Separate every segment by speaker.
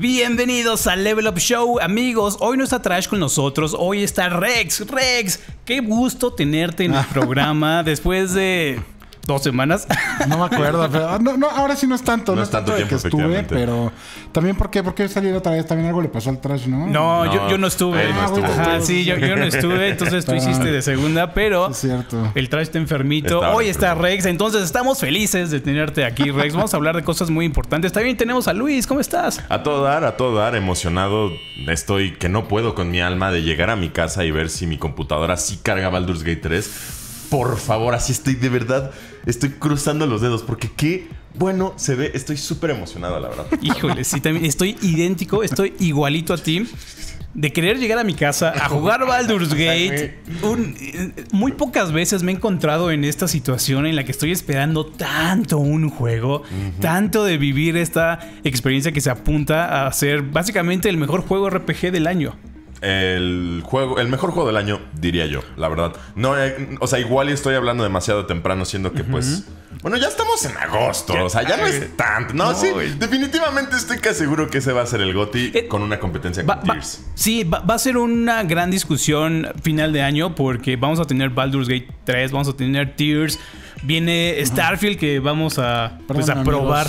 Speaker 1: Bienvenidos al Level Up Show, amigos. Hoy no está Trash con nosotros, hoy está Rex. Rex, qué gusto tenerte en el ah. programa después de dos semanas. No me acuerdo, no, ahora sí no es tanto, no, es tanto, tiempo, que
Speaker 2: estuve, pero también porque porque salió otra vez también algo le pasó al trash, ¿no? No, yo, no estuve. Ah, sí, yo, no estuve, entonces tú hiciste de
Speaker 1: segunda, pero cierto. el trash está enfermito. Hoy está Rex, entonces estamos felices de tenerte aquí, Rex. Vamos a hablar de cosas muy importantes. También tenemos a Luis, ¿cómo estás? A todo dar, a todo dar, emocionado. Estoy que no puedo con mi alma
Speaker 3: de llegar a mi casa y ver si mi computadora sí carga Baldur's Gate 3. Por favor, así estoy de verdad estoy cruzando los dedos porque qué bueno se ve. Estoy súper emocionado, la
Speaker 1: verdad. Híjole, sí, también estoy idéntico, estoy igualito a ti de querer llegar a mi casa a jugar Baldur's Gate. Eh, muy pocas veces me he encontrado en esta situación en la que estoy esperando tanto un juego, tanto de vivir esta experiencia que se apunta a ser básicamente el mejor juego RPG del año
Speaker 3: el juego, el mejor juego del año, diría yo, la verdad. No, eh, o sea, igual estoy hablando demasiado temprano, siendo que pues. Bueno, ya estamos en agosto, o sea, ya no es tanto. No, sí, definitivamente estoy casi seguro que ese va a ser el GOTI eh, con una competencia
Speaker 1: con Tears. Sí, va, a ser una gran discusión final de año porque vamos a tener Baldur's Gate 3, vamos a tener Tears, viene Starfield que vamos a, pues, probar.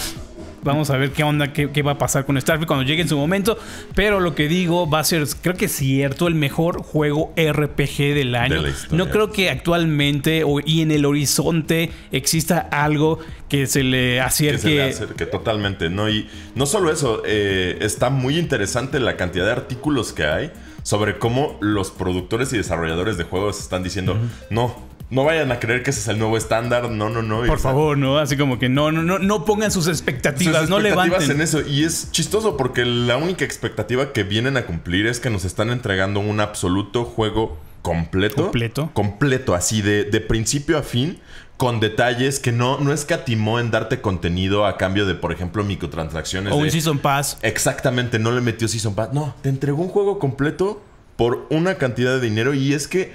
Speaker 1: Vamos a ver qué onda, qué, va a pasar con Starfield cuando llegue en su momento. Pero lo que digo va a ser, creo que es cierto, el mejor juego RPG del año. no creo que actualmente o, y en el horizonte exista algo que se le acerque Que se le
Speaker 3: acerque totalmente, ¿no? Y no solo eso, eh, está muy interesante la cantidad de artículos que hay sobre cómo los productores y desarrolladores de juegos están diciendo, no, no vayan a creer que ese es el nuevo estándar. No, no, no. Por
Speaker 1: favor, ¿no? Así como que no, no, no, no pongan sus expectativas, sus expectativas no levanten. en
Speaker 3: eso. Y es chistoso porque la única expectativa que vienen a cumplir es que nos están entregando un absoluto juego completo. Completo. Completo, así de, principio a fin con detalles que no, no escatimó en darte contenido a cambio de, por ejemplo, microtransacciones. O un Season Pass. Exactamente, no le metió Season Pass. No, te entregó un juego completo por una cantidad de dinero y es que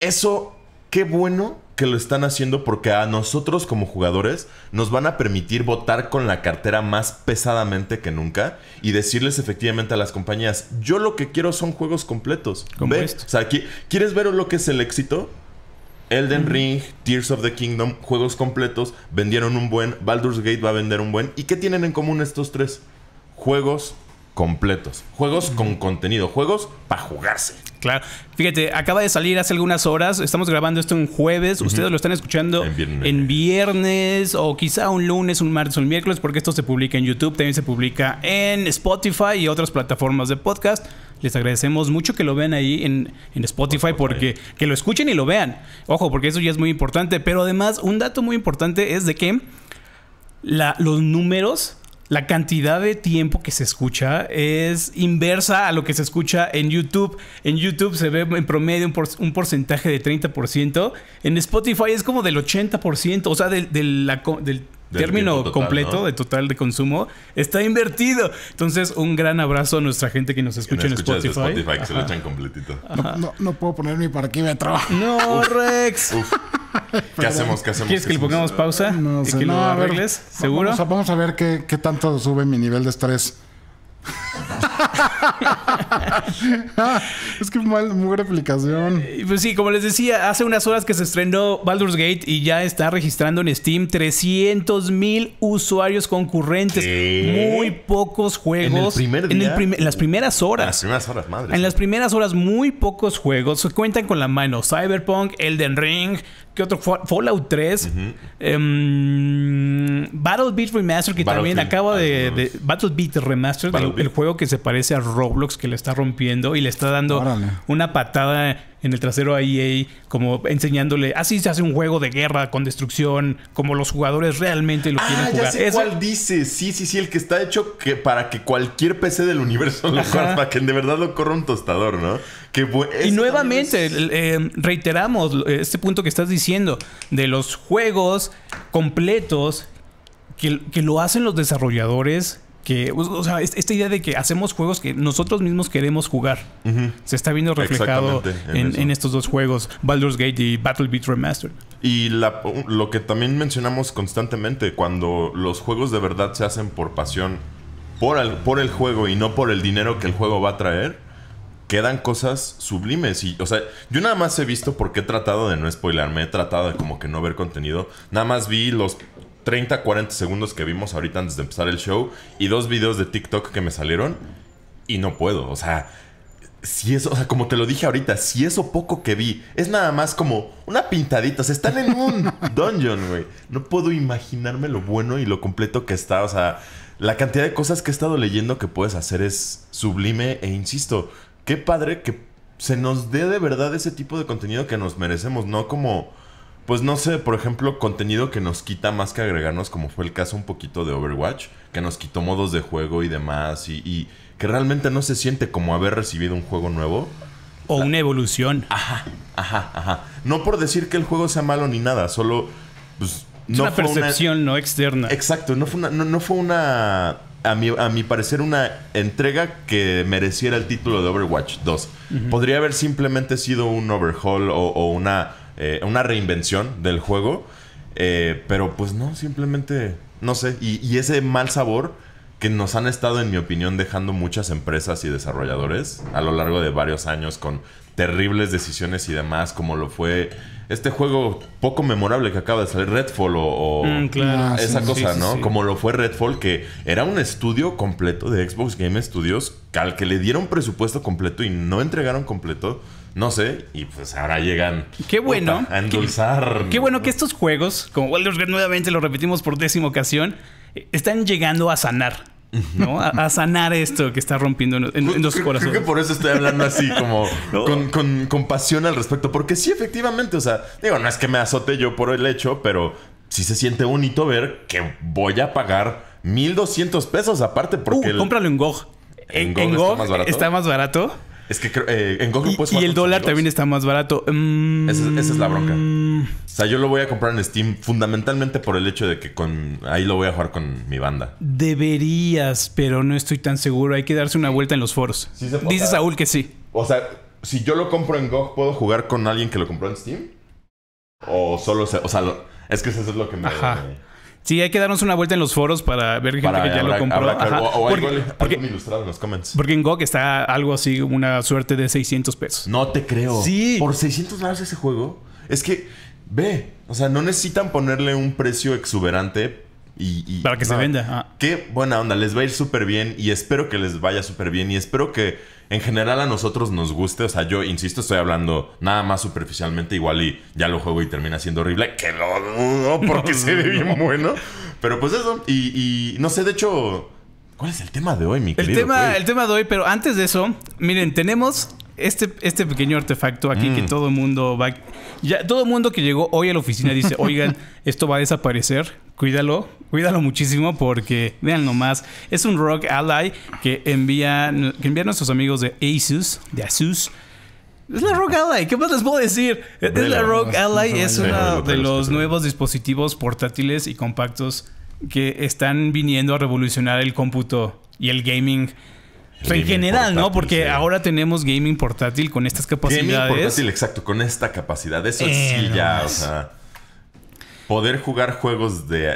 Speaker 3: eso qué bueno que lo están haciendo porque a nosotros como jugadores nos van a permitir votar con la cartera más pesadamente que nunca y decirles efectivamente a las compañías, yo lo que quiero son juegos completos. O sea, ¿quieres ver lo que es el éxito? Elden Ring, Tears of the Kingdom, juegos completos, vendieron un buen, Baldur's Gate va a vender un buen. ¿Y qué tienen en común estos tres? Juegos completos, juegos con contenido, juegos para jugarse.
Speaker 1: Claro. Fíjate, acaba de salir hace algunas horas. Estamos grabando esto en jueves. Ustedes lo están escuchando en viernes. o quizá un lunes, un martes un miércoles, porque esto se publica en YouTube, también se publica en Spotify y otras plataformas de podcast. Les agradecemos mucho que lo vean ahí en, Spotify, porque que lo escuchen y lo vean. Ojo, porque eso ya es muy importante. Pero además, un dato muy importante es de que la, los números la cantidad de tiempo que se escucha es inversa a lo que se escucha en YouTube. En YouTube se ve en promedio un, porcentaje de 30%. En Spotify es como del 80%, o sea, del término completo de total de consumo está invertido. Entonces, un gran abrazo a nuestra gente que nos escucha en Spotify. Spotify que se lo
Speaker 2: completito. No, puedo poner mi parquímetro. No, Rex. ¿Qué hacemos? ¿Qué hacemos? ¿Quieres que le pongamos pausa? No, no, a ver, ¿seguro? Vamos a, ver qué, tanto sube mi nivel de estrés. es que mal, buena aplicación.
Speaker 1: Eh, pues sí, como les decía, hace unas horas que se estrenó Baldur's Gate y ya está registrando en Steam 300 mil usuarios concurrentes. Muy pocos juegos. En, el primer en, las primeras horas. En las primeras horas, madre. En las primeras horas, muy pocos juegos. Cuentan con la mano Cyberpunk, Elden Ring, ¿Qué otro? Fallout 3. Em, Battle Beat Remastered, que también acaba de, Battle Beat Remastered, el, juego que se parece a Roblox, que le está rompiendo y le está dando una patada en el trasero a EA, como enseñándole, así ah, se hace un juego de guerra con destrucción, como los jugadores realmente lo ah, quieren jugar. Ya sé
Speaker 3: dice, sí, sí, sí, el que está hecho que para que cualquier PC del universo lo corra, para que de verdad lo corra un tostador, ¿no?
Speaker 1: Que y nuevamente, eh, reiteramos eh, este punto que estás diciendo, de los juegos completos que lo hacen los desarrolladores que, esta idea de que hacemos juegos que nosotros mismos queremos jugar. Se está viendo reflejado en, estos dos juegos, Baldur's Gate y Battle Beat Remastered. Y
Speaker 3: lo que también mencionamos constantemente, cuando los juegos de verdad se hacen por pasión, por el, juego y no por el dinero que el juego va a traer, quedan cosas sublimes. Y, o sea, yo nada más he visto porque he tratado de no spoilarme, he tratado de como que no ver contenido. Nada más vi los 30, 40 segundos que vimos ahorita antes de empezar el show y dos videos de TikTok que me salieron y no puedo. O sea, si eso, o sea, como te lo dije ahorita, si eso poco que vi es nada más como una pintadita, o sea, están en un dungeon, güey. No puedo imaginarme lo bueno y lo completo que está, o sea, la cantidad de cosas que he estado leyendo que puedes hacer es sublime e insisto, qué padre que se nos dé de verdad ese tipo de contenido que nos merecemos, no como pues no sé, por ejemplo, contenido que nos quita más que agregarnos, como fue el caso un poquito de Overwatch, que nos quitó modos de juego y demás, y, que realmente no se siente como haber recibido un juego nuevo. O una evolución. Ajá, ajá, ajá. No por decir que el juego sea malo ni nada, solo pues, es una percepción no externa. Exacto, no fue una, no, fue una a mi, parecer, una entrega que mereciera el título de Overwatch 2. Podría haber simplemente sido un overhaul o, una eh, una reinvención del juego. Eh, pero pues no, simplemente, no sé. Y, ese mal sabor que nos han estado, en mi opinión, dejando muchas empresas y desarrolladores a lo largo de varios años con terribles decisiones y demás, como lo fue este juego poco memorable que acaba de salir, Redfall o, mm, ah, esa cosa, ¿no? como lo fue Redfall, que era un estudio completo de Xbox Game Studios al que le dieron presupuesto completo y no entregaron completo. No sé, y pues ahora llegan qué bueno, a endulzar. Qué,
Speaker 1: bueno que estos juegos, como Wilders Gate nuevamente lo repetimos por décima ocasión, están llegando a sanar. ¿no? A, sanar esto que está rompiendo en, los corazones. Creo que por eso estoy hablando así, como
Speaker 3: con, con, pasión al respecto. Porque sí, efectivamente, o sea, digo, no es que me azote yo por el hecho, pero sí se siente bonito ver que voy a pagar 1200 pesos aparte. Porque uh, cómpralo en GOG. En, Está más barato es que eh, en GOG puedes Y el dólar también
Speaker 1: está más barato. Mm. esa, es, la bronca. O
Speaker 3: sea, yo lo voy a comprar en Steam fundamentalmente por el hecho de que con ahí lo voy a jugar con mi banda.
Speaker 1: Deberías, pero no estoy tan seguro. Hay que darse una vuelta en los foros. Dices Dice Saúl que sí. O sea,
Speaker 3: si yo lo compro en GOG, ¿puedo jugar con alguien que lo compró en Steam? O solo, o sea,
Speaker 1: es que eso es lo que me Sí, hay que darnos una vuelta en los foros para ver gente que ya lo compró. o, algo, ilustrado en los comments. Porque en GOG está algo así, una suerte de 600 pesos. No te creo. Sí. Por 600 dólares ese juego. Es que, ve, o sea, no
Speaker 3: necesitan ponerle un precio exuberante para que se venda. Ah. Qué buena onda, les va a ir súper bien y espero que les vaya súper bien y espero que en general a nosotros nos guste. O sea, yo insisto, estoy hablando nada más superficialmente, igual y ya lo juego y termina siendo horrible, que lo dudo porque se ve bien bueno. Pero pues eso, y, no sé, de hecho, ¿cuál es el tema de hoy, mi querido? El tema,
Speaker 1: el tema de hoy, pero antes de eso, miren, tenemos este, este pequeño artefacto aquí que mm. todo el mundo va. Ya, todo el mundo que llegó hoy a la oficina dice: Oigan, esto va a desaparecer cuídalo, cuídalo muchísimo porque vean nomás, es un rock ally que envía que envían nuestros amigos de Asus, de Asus. Es la Rock Ally, ¿qué más les puedo decir? Es la Rock Ally, es uno de los nuevos dispositivos portátiles y compactos que están viniendo a revolucionar el cómputo y el gaming en general, ¿no? Porque ahora tenemos gaming portátil con estas capacidades. Gaming portátil,
Speaker 3: exacto, con esta capacidad. Eso es sí o sea poder jugar juegos de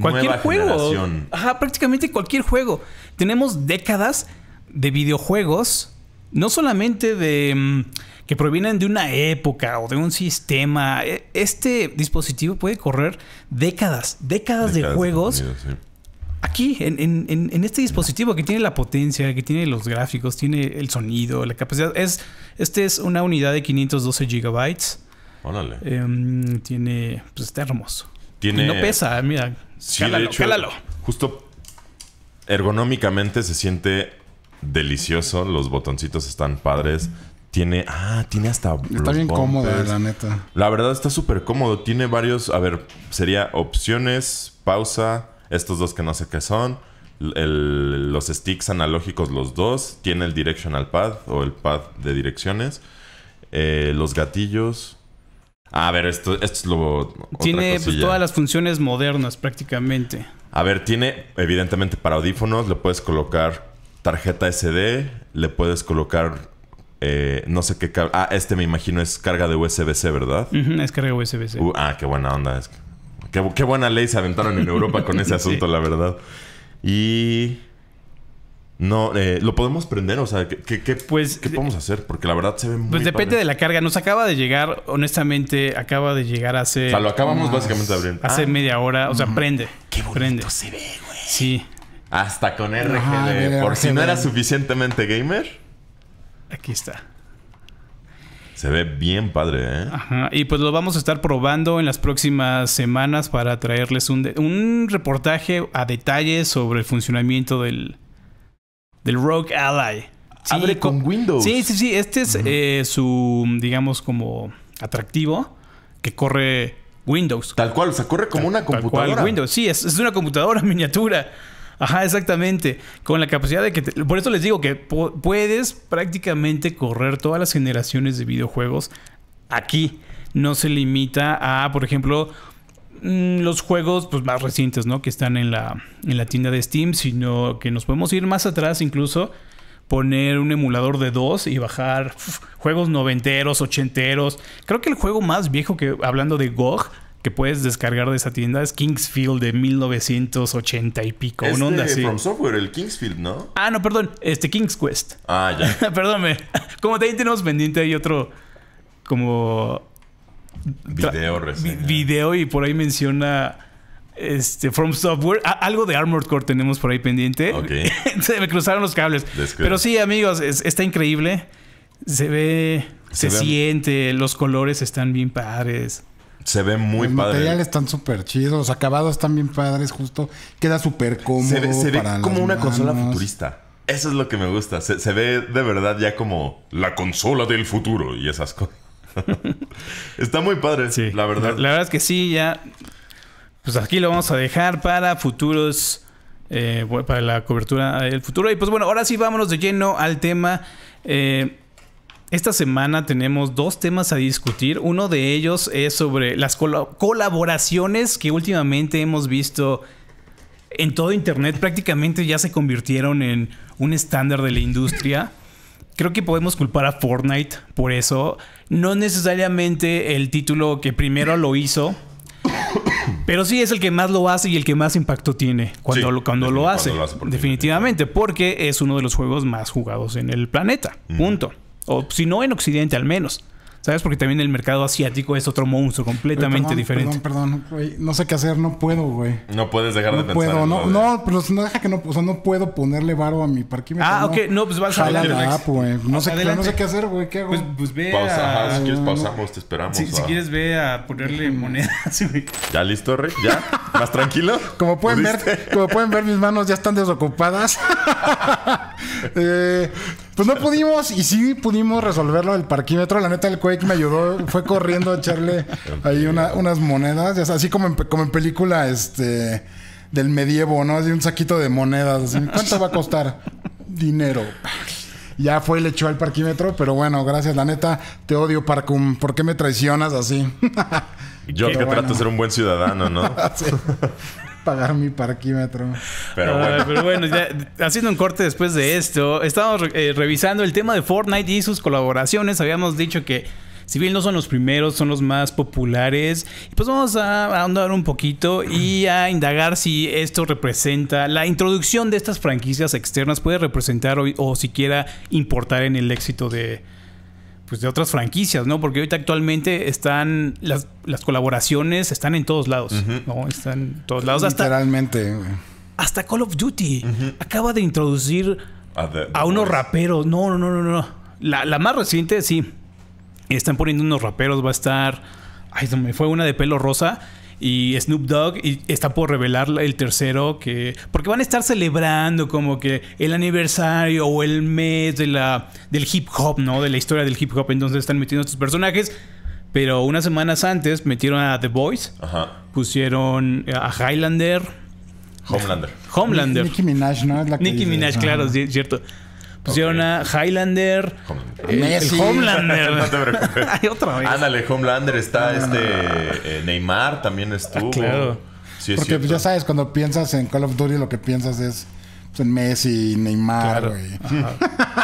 Speaker 3: cualquier juego.
Speaker 1: Ajá, prácticamente cualquier juego. Tenemos décadas de videojuegos, no solamente de mm, que provienen de una época o de un sistema. E, este dispositivo puede correr décadas, décadas, de juegos. Aquí, en, en, este dispositivo que tiene la potencia, que tiene los gráficos, tiene el sonido, la capacidad. Es, este es una unidad de 512 gigabytes Órale. Em, tiene, pues está hermoso. Tiene... no pesa, eh, mira. Sí,
Speaker 3: Justo ergonómicamente se siente delicioso. Los botoncitos están padres. Tiene, ah, tiene hasta. Está bien cómodo, la neta. La verdad está súper cómodo. Tiene varios, a ver, sería opciones, pausa, estos dos que no sé qué son. los sticks analógicos los dos. Tiene el directional pad o el pad de direcciones. Eh, los gatillos. Ah, a ver, esto, es lo. Tiene pues, todas las
Speaker 1: funciones modernas prácticamente.
Speaker 3: A ver, tiene evidentemente para audífonos, le puedes colocar tarjeta SD, le puedes colocar eh, no sé qué Ah, este me imagino es carga de USB-C, ¿verdad?
Speaker 1: es carga USB-C. Uh,
Speaker 3: ah, qué buena onda. Es qué, buena ley se aventaron en Europa con ese asunto, la verdad. Y no, eh, lo podemos prender, o sea, ¿qué, pues, ¿qué podemos hacer? Porque la verdad se ve pues muy. Pues depende
Speaker 1: de la carga. Nos acaba de llegar, honestamente, acaba de llegar hace. O sea, lo acabamos básicamente de abrir. Hace ah. media hora, o sea, prende. prende. se ve, güey. Sí. Hasta
Speaker 3: con RGB. por si no era suficientemente gamer. Aquí está. Se ve bien padre, ¿eh?
Speaker 1: Ajá. Y pues lo vamos a estar probando en las próximas semanas para traerles un, un reportaje a detalle sobre el funcionamiento del, del Rogue Ally. Abre con, Windows. Sí, sí, sí. Este es eh, su, digamos, como atractivo que corre Windows. Tal cual, o sea, corre como una computadora. Tal cual Windows, sí, es, es, una computadora miniatura. Ajá, exactamente. Con la capacidad de que... por eso les digo que puedes prácticamente correr todas las generaciones de videojuegos aquí. No se limita a, por ejemplo, Mm, los juegos pues, más recientes, ¿no? Que están en la, en la tienda de Steam, sino que nos podemos ir más atrás incluso, poner un emulador de dos y bajar juegos noventeros, ochenteros. Creo que el juego más viejo que, hablando de GOG, que puedes descargar de esa tienda es Kingsfield de 1980 y pico. onda From
Speaker 3: Software, el Kingsfield, ¿no?
Speaker 1: Ah, no, perdón. Este, King's Quest.
Speaker 3: Ah, ya.
Speaker 1: Perdónme. Como también tenemos pendiente hay otro como Video Video y por ahí menciona este, From Software. algo de Armored Core tenemos por ahí pendiente. Se me cruzaron los cables. Pero sí, amigos, está increíble. Se ve, se, siente, los colores están bien padres.
Speaker 3: Se ve muy padre. Los materiales
Speaker 2: están súper chidos, los acabados están bien padres, justo. Queda súper cómodo. Se ve, como una consola
Speaker 3: futurista. Eso es lo que me gusta. Se, se ve de verdad ya como la consola del futuro y esas cosas. Está muy padre, sí. la verdad.
Speaker 1: La, verdad es que sí, ya. Pues aquí lo vamos a dejar para futuros. Eh, para la cobertura del futuro. Y pues bueno, ahora sí vámonos de lleno al tema. Eh, esta semana tenemos dos temas a discutir. Uno de ellos es sobre las colaboraciones que últimamente hemos visto en todo Internet. Prácticamente ya se convirtieron en un estándar de la industria creo que podemos culpar a Fortnite por eso. No necesariamente el título que primero lo hizo. Pero sí es el que más lo hace y el que más impacto tiene cuando, lo, cuando lo hace. definitivamente, porque es uno de los juegos más jugados en el planeta. Punto. O si no, en Occidente al menos. ¿Sabes? Porque también el mercado asiático es otro monstruo completamente diferente.
Speaker 2: Perdón, perdón, güey. No sé qué hacer, no puedo, güey.
Speaker 3: No puedes dejar de pensar. Puedo,
Speaker 2: no, no, pero no deja que no, o sea, no puedo ponerle barro a mi parquímetro. Ah, ok, no, pues vas a la güey. No, sé, qué hacer, güey. ¿Qué hago? Pues,
Speaker 1: pues ve Pausa, a... si quieres pausamos, te esperamos. si quieres ve a ponerle monedas,
Speaker 3: güey. ¿Ya listo, Rick? ¿Ya? ¿Más tranquilo? Como pueden ver,
Speaker 2: como pueden ver, mis manos ya están desocupadas. eh, pues no pudimos, y sí pudimos resolverlo el parquímetro. La neta, el Quake me ayudó. Fue corriendo a echarle ahí unas monedas. así como en, película este del medievo, ¿no? Así un saquito de monedas. ¿Cuánto va a costar? Dinero. Ya fue y le echó al parquímetro, pero bueno, gracias, la neta. Te odio, Parkum. ¿Por qué me traicionas así? Yo que trato de ser un buen ciudadano, ¿no? pagar mi parquímetro. Pero
Speaker 1: bueno, haciendo un corte después de esto, Estamos eh, revisando el tema de Fortnite y sus colaboraciones. Habíamos dicho que si bien no son los primeros, son los más populares. Pues vamos a ahondar un poquito y a indagar si esto representa, la introducción de estas franquicias externas puede representar o siquiera importar en el éxito de, pues, de otras franquicias, ¿no? Porque ahorita actualmente están las, colaboraciones están en todos lados, ¿no? Están en todos lados. Literalmente. Hasta, Call of Duty acaba de introducir a, unos raperos. No, no, no, no, no. La, la, más reciente, sí. Están poniendo unos raperos. Va a estar. Ay, me fue una de pelo rosa y Snoop Dogg y está por revelar el tercero que porque van a estar celebrando como que el aniversario o el mes de la del hip hop, ¿no? De la historia del hip hop, entonces están metiendo estos personajes pero unas semanas antes metieron a The Boys, Ajá. pusieron a Highlander, Homelander. Homelander. Nicki
Speaker 2: Minaj, ¿no?
Speaker 1: Es Nicki Minaj, claro, cierto. Funciona. Highlander. Eh, Messi. Homelander.
Speaker 3: no te preocupes. Hay otra Ándale, Homelander está ah. este. Eh, Neymar también estuvo. claro. Porque pues, ya
Speaker 2: sabes, cuando piensas en Call of Duty, lo que piensas es pues, en Messi, Neymar, güey.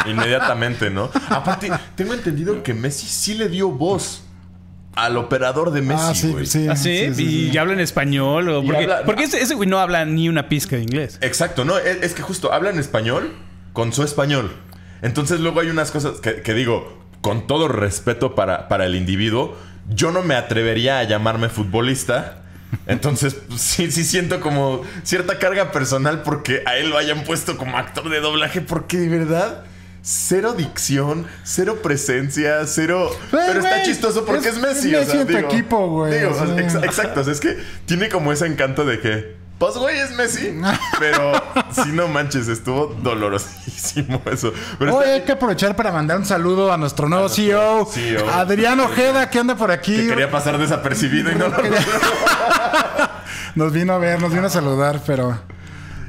Speaker 3: Inmediatamente, ¿no?
Speaker 2: Aparte, tengo
Speaker 1: entendido que Messi sí le dio voz. Al operador de Messi, ah, sí, ¿Ah, sí, y habla en español. porque, porque ese, güey no habla ni una pizca de inglés. Exacto, no, es, es que
Speaker 3: justo habla en español, con su español. Entonces luego hay unas cosas que, digo, con todo respeto para, para, el individuo, yo no me atrevería a llamarme futbolista. Entonces, sí, sí siento como cierta carga personal porque a él lo hayan puesto como actor de doblaje, porque de verdad cero dicción, cero presencia, cero. pero está chistoso porque es, Messi. Es Messi equipo, güey. exacto. es que tiene como ese encanto de que. Pues, güey, es Messi. Pero si no manches, estuvo dolorosísimo eso. Hoy hay
Speaker 2: que aprovechar para mandar un saludo a nuestro nuevo CEO,
Speaker 3: e e Adrián Ojeda,
Speaker 2: que anda por aquí. Que
Speaker 3: quería pasar desapercibido y no lo
Speaker 2: Nos vino a ver, nos vino a saludar, pero.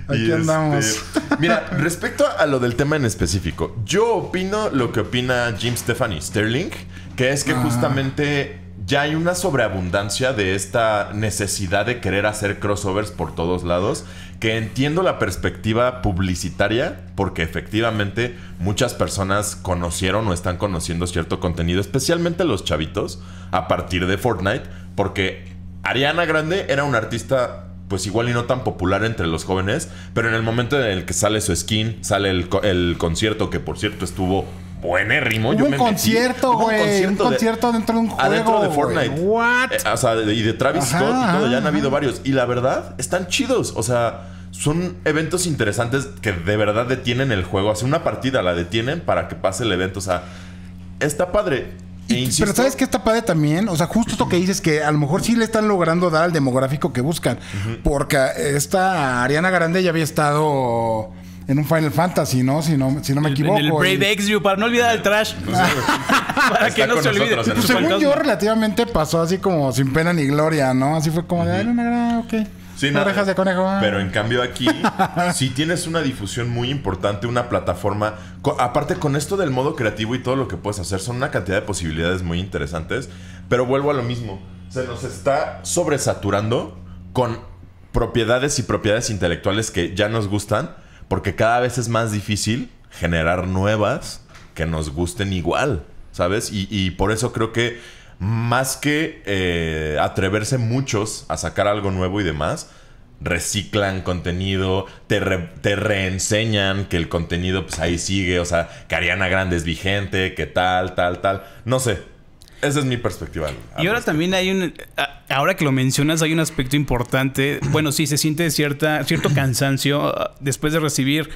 Speaker 2: Aquí andamos. Este,
Speaker 3: mira, respecto a lo del tema en específico, yo opino lo que opina Jim Stephanie Sterling, que es que justamente ya hay una sobreabundancia de esta necesidad de querer hacer crossovers por todos lados, que entiendo la perspectiva publicitaria, porque efectivamente muchas personas conocieron o están conociendo cierto contenido, especialmente los chavitos, a partir de Fortnite, porque Ariana Grande era una artista pues igual y no tan popular entre los jóvenes, pero en el momento en el que sale su skin, sale el, el concierto, que por cierto estuvo bueno, Hubo Yo un concierto, güey. Un concierto,
Speaker 2: dentro de un juego. Adentro de Fortnite. What?
Speaker 3: Eh, o sea, y de Travis Scott y todo. ya han habido varios. Y la verdad, están chidos. O sea, son eventos interesantes que de verdad detienen el juego. Hace una partida la detienen para que pase el evento. O sea, está padre. E pero sabes
Speaker 2: que está padre también, o sea, justo esto que dices que a lo mejor sí le están logrando dar al demográfico que buscan, porque esta Ariana Grande ya había estado en un Final Fantasy, ¿no? Si no, si no me equivoco. En el Brave
Speaker 1: para no olvidar el trash. Pues, eh, para que no se olvide. Pues, según yo,
Speaker 2: relativamente pasó así como sin pena ni gloria, ¿no? Así fue como de, ay, no me ok. no, de conejo. Ah. Pero
Speaker 3: en cambio aquí si tienes una difusión muy importante, una plataforma. aparte con esto del modo creativo y todo lo que puedes hacer, son una cantidad de posibilidades muy interesantes. Pero vuelvo a lo mismo. Se nos está sobresaturando con propiedades y propiedades intelectuales que ya nos gustan porque cada vez es más difícil generar nuevas que nos gusten igual, ¿sabes? Y, por eso creo que más que eh, atreverse muchos a sacar algo nuevo y demás, reciclan contenido, te, te, reenseñan que el contenido pues ahí sigue, o sea, que Ariana Grande es vigente, que tal, tal, tal, no sé. Esa es mi perspectiva.
Speaker 1: y ahora también hay un. Ahora que lo mencionas, hay un aspecto importante. Bueno, sí, se siente cierta, cierto cansancio ah, después de recibir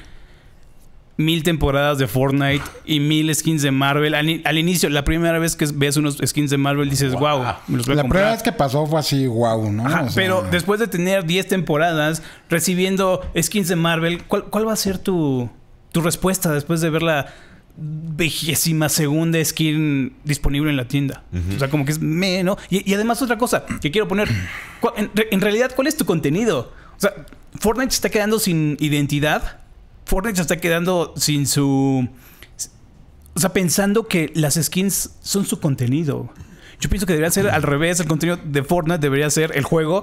Speaker 1: mil temporadas de Fortnite y mil skins de Marvel. Al, inicio, la primera vez que ves unos skins de Marvel, dices, wow, me los voy a La primera
Speaker 2: vez que pasó fue así, wow, ¿no? pero
Speaker 1: después de tener 10 temporadas recibiendo skins de Marvel, ¿cuál, va a ser tu, tu respuesta después de verla? vejésima segunda skin disponible en la tienda. O sea, como que es menos. Y, además otra cosa que quiero poner, en, realidad, ¿cuál es tu contenido? O sea, Fortnite está quedando sin identidad. Fortnite se está quedando sin su... O sea, pensando que las skins son su contenido. Yo pienso que debería ser al revés, el contenido de Fortnite debería ser el juego,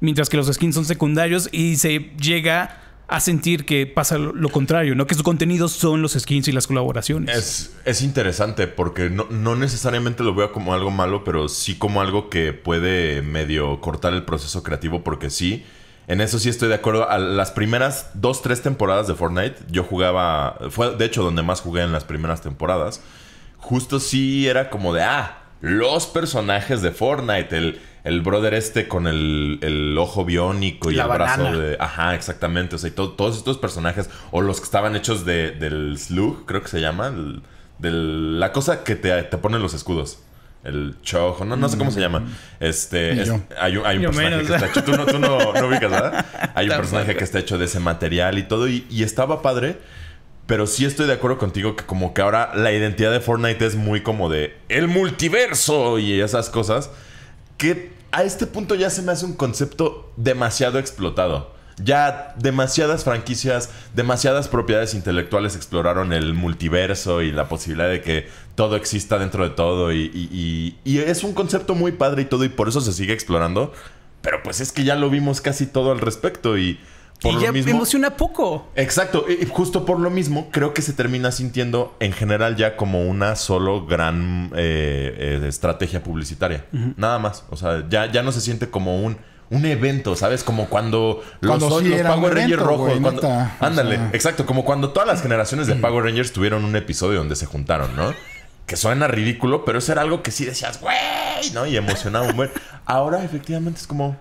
Speaker 1: mientras que los skins son secundarios y se llega a sentir que pasa lo, contrario, ¿no? Que sus contenidos son los skins y las colaboraciones.
Speaker 3: Es, interesante porque no, no, necesariamente lo veo como algo malo, pero sí como algo que puede medio cortar el proceso creativo porque sí. En eso sí estoy de acuerdo. A las primeras dos, tres temporadas de Fortnite, yo jugaba. Fue de hecho donde más jugué en las primeras temporadas. Justo sí era como de, ah, los personajes de Fortnite, el el brother este con el, el ojo biónico y el brazo de. Ajá, exactamente. O sea, y todos estos personajes, o los que estaban hechos de, del Slug, creo que se llama, del, la cosa que te, te ponen los escudos el chojo, no, no sé cómo se llama. Mm. Este, hay, un personaje que está hecho, tú ubicas, ¿verdad? Hay un personaje que está hecho de ese material y todo, y, y, estaba padre. Pero sí estoy de acuerdo contigo que como que ahora la identidad de Fortnite es muy como de el multiverso y esas cosas. Que a este punto ya se me hace un concepto demasiado explotado. Ya demasiadas franquicias, demasiadas propiedades intelectuales exploraron el multiverso y la posibilidad de que todo exista dentro de todo. Y, es un concepto muy padre y todo, y por eso se sigue explorando. Pero pues es que ya lo vimos casi todo al respecto. Y y ya emociona poco. Exacto. Y justo por lo mismo, creo que se termina sintiendo en general ya como una solo gran eh, eh, estrategia publicitaria. Nada más. O sea, ya, no se siente como un un evento, ¿sabes? Como cuando, los, Power Rangers rojos. ándale, exacto, como cuando todas las generaciones de Power Rangers tuvieron un episodio donde se juntaron, ¿no? Que suena ridículo, pero eso era algo que sí decías, güey, ¿no? Y emocionaba un Ahora efectivamente es como,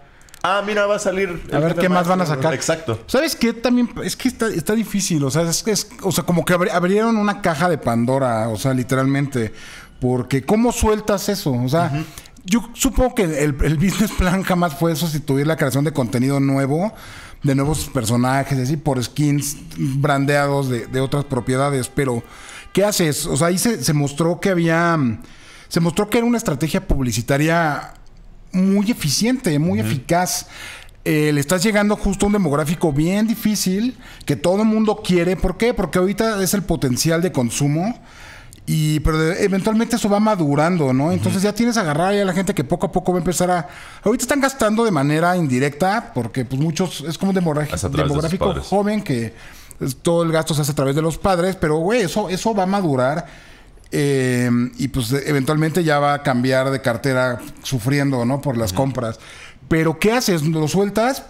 Speaker 2: ah, mira, va a salir. A ver qué más van a sacar. Exacto. ¿Sabes qué? También es que está, está difícil. O sea, es, que o sea, como que abrieron una caja de Pandora, o sea, literalmente. Porque, ¿cómo sueltas eso? O sea, yo supongo que el, business plan jamás fue sustituir la creación de contenido nuevo de nuevos personajes, así por skins brandeados de, otras propiedades. Pero, ¿qué haces? O sea, ahí se, mostró que había. Se mostró que era una estrategia publicitaria muy eficiente, muy eficaz. Eh, le estás llegando justo a un demográfico bien difícil que todo el mundo quiere. ¿Por qué? Porque ahorita es el potencial de consumo. Y, pero eventualmente eso va madurando, ¿no? Entonces ya tienes a agarrar a la gente que poco a poco va a empezar a. Ahorita están gastando de manera indirecta, porque pues muchos. Es como un demográfico joven que todo el gasto se hace a través de los padres, pero güey, eso, eso va a madurar Em, y pues eventualmente ya va a cambiar de cartera sufriendo, ¿no? Por las compras. Pero ¿qué haces? ¿Lo sueltas?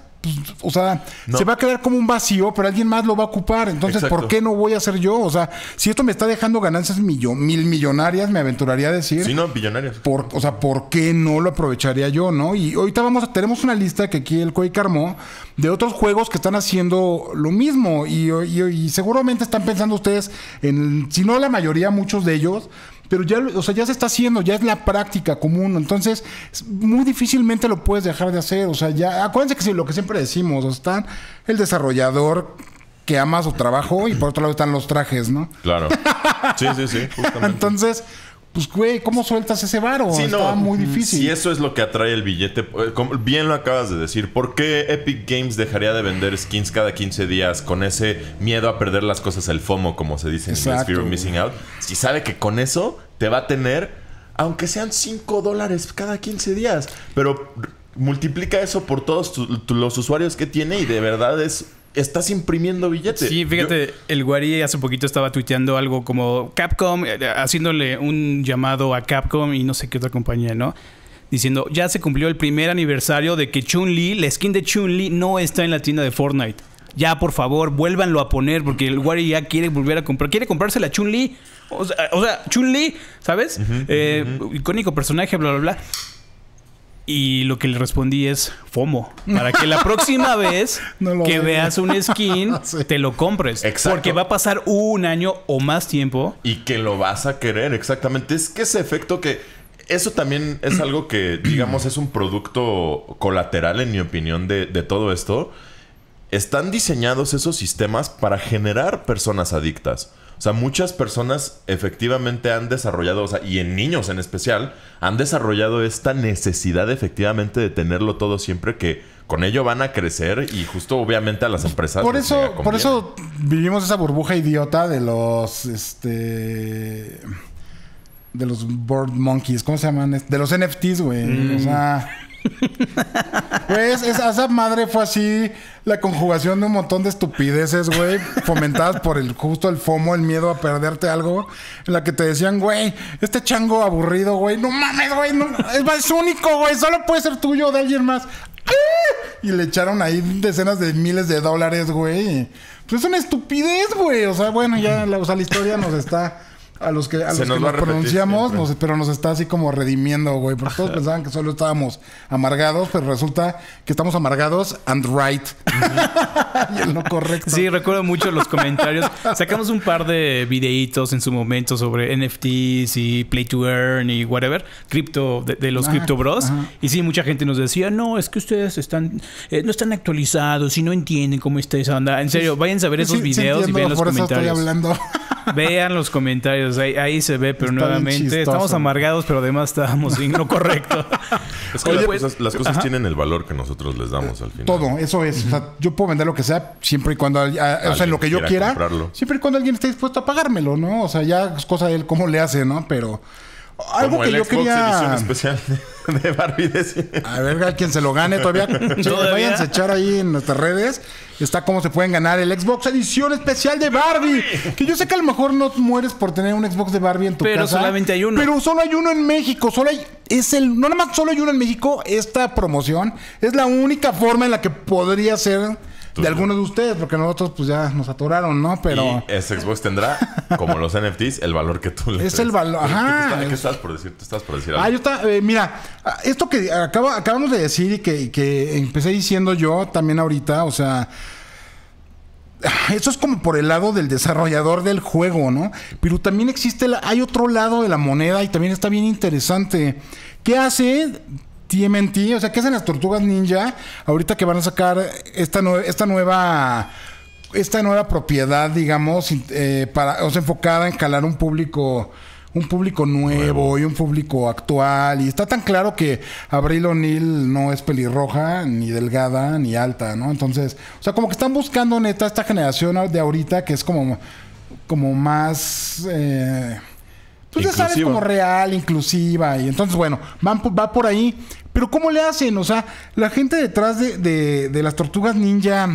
Speaker 2: o sea, se va a quedar como un vacío, pero alguien más lo va a ocupar. Entonces, ¿por qué no voy a ser yo? O sea, si esto me está dejando ganancias mil millonarias, me aventuraría a decir. Sí,
Speaker 3: no, millonarias.
Speaker 2: o sea, ¿por qué no lo aprovecharía yo, no? Y ahorita vamos a, tenemos una lista que aquí el COI carmó de otros juegos que están haciendo lo mismo. Y, y seguramente están pensando ustedes en, si no la mayoría, muchos de ellos pero ya, o sea, ya se está haciendo, ya es la práctica común. Entonces, muy difícilmente lo puedes dejar de hacer. O sea, ya, acuérdense que lo que siempre decimos, está el desarrollador que ama su trabajo y por otro lado están los trajes, ¿no?
Speaker 3: Claro. Sí, sí, sí. Justamente.
Speaker 2: Entonces, pues, güey, ¿cómo sueltas ese varo? Sí, Estaba muy difícil.
Speaker 3: Si eso es lo que atrae el billete, eh, bien lo acabas de decir, ¿por qué Epic Games dejaría de vender skins cada 15 días con ese miedo a perder las cosas, el FOMO, como se dice en Missing Out? Si sabe que con eso te va a tener, aunque sean 5 dólares cada 15 días, pero multiplica eso por todos los usuarios que tiene y de verdad es estás imprimiendo billetes. Sí, fíjate,
Speaker 1: el Guari hace poquito estaba tuiteando algo como Capcom, eh, haciéndole un llamado a Capcom y no sé qué otra compañía, ¿no? Diciendo, ya se cumplió el primer aniversario de que Chun-Li, la skin de Chun-Li, no está en la tienda de Fortnite. Ya, por favor, vuélvanlo a poner porque el Guari ya quiere volver a comprar. Quiere comprarse la Chun-Li. O sea, Chun-Li, ¿sabes? Eh, icónico personaje, bla, bla, bla. Y lo que le respondí es FOMO. Para que la próxima vez que veas un skin, ah, te lo compres. Porque va a pasar un año o más tiempo. Y que lo vas a querer, exactamente. Es que ese
Speaker 3: efecto que. Eso también es algo que, digamos, es un producto colateral, en mi opinión, de todo esto. Están diseñados esos sistemas para generar personas adictas. O sea, muchas personas efectivamente han desarrollado, o sea, y en niños en especial, han desarrollado esta necesidad efectivamente de tenerlo todo siempre que con ello van a crecer y justo obviamente a las empresas. Por eso, por eso
Speaker 2: vivimos esa burbuja idiota de los este de los board monkeys, ¿cómo se llaman? De los NFTs, güey. O mm. sea, pues esa, madre fue así la conjugación de un montón de estupideces, güey, fomentadas por el justo el FOMO, el miedo a perderte algo, en la que te decían, güey, este chango aburrido, güey, no mames, güey, es, único, güey, solo puede ser tuyo de alguien más. Y le echaron ahí decenas de miles de dólares, güey. Pues es una estupidez, güey. O sea, bueno, ya la historia nos está a los que, a los que nos lo pronunciamos, pero nos está así como redimiendo, güey. Porque todos pensaban que solo estábamos amargados, pero resulta que estamos amargados and right. y
Speaker 1: correcto. Sí, recuerdo mucho los comentarios. Sacamos un par de videitos en su momento sobre NFTs y Play to Earn y whatever, cripto, de, los Crypto Bros. Y sí, mucha gente nos decía, no, es que ustedes están, eh, no están actualizados y no entienden cómo está esa onda. En serio, vayan a ver esos videos y vean los comentarios. hablando. Vean los comentarios, ahí, ahí se ve, pero nuevamente estamos amargados, pero además estábamos en lo correcto. las, cosas, tienen el valor que
Speaker 3: nosotros les damos al final.
Speaker 2: Todo, eso es. yo puedo vender lo que sea siempre y cuando, o sea, lo que yo quiera, siempre y cuando alguien esté dispuesto a pagármelo, ¿no? O sea, ya es cosa de él cómo le hace, ¿no? Pero
Speaker 1: algo que el Xbox Edición
Speaker 2: especial de Barbie A ver quien se lo gane todavía. Váyanse a echar ahí en nuestras redes está cómo se pueden ganar el Xbox Edición Especial de Barbie. Que yo sé que a lo mejor no mueres por tener un Xbox de Barbie en tu casa. Pero solamente hay uno. Pero solo hay uno en México. Solo Es el. No nada más solo hay uno en México. Esta promoción es la única forma en la que podría ser de algunos de ustedes, porque nosotros pues ya nos atoraron, ¿no? Pero...
Speaker 3: Y ese Xbox tendrá, como los NFTs, el valor que tú le
Speaker 2: Es el valor, ajá. ¿Qué, estás
Speaker 3: por decir? ¿Tú estás por decir ah, algo?
Speaker 2: Ah, yo estaba... Eh, mira, esto que acabamos de decir y que, que empecé diciendo yo también ahorita, o sea... Eso es como por el lado del desarrollador del juego, ¿no? Pero también existe, hay otro lado de la moneda y también está bien interesante. ¿Qué hace TMNT, o sea, ¿qué hacen las tortugas ninja? Ahorita que van a sacar esta, esta nueva esta nueva propiedad, digamos, eh, para, o enfocada en calar un público un público nuevo, y un público actual. Y está tan claro que Abril O'Neill no es pelirroja, ni delgada, ni alta, ¿no? Entonces, o sea, como que están buscando neta esta generación de ahorita que es como, como más... Eh, pues ya sabes, como real, inclusiva. Y entonces, bueno, van, va por ahí. Pero ¿cómo le hacen? O sea, la gente detrás de, de, las tortugas ninja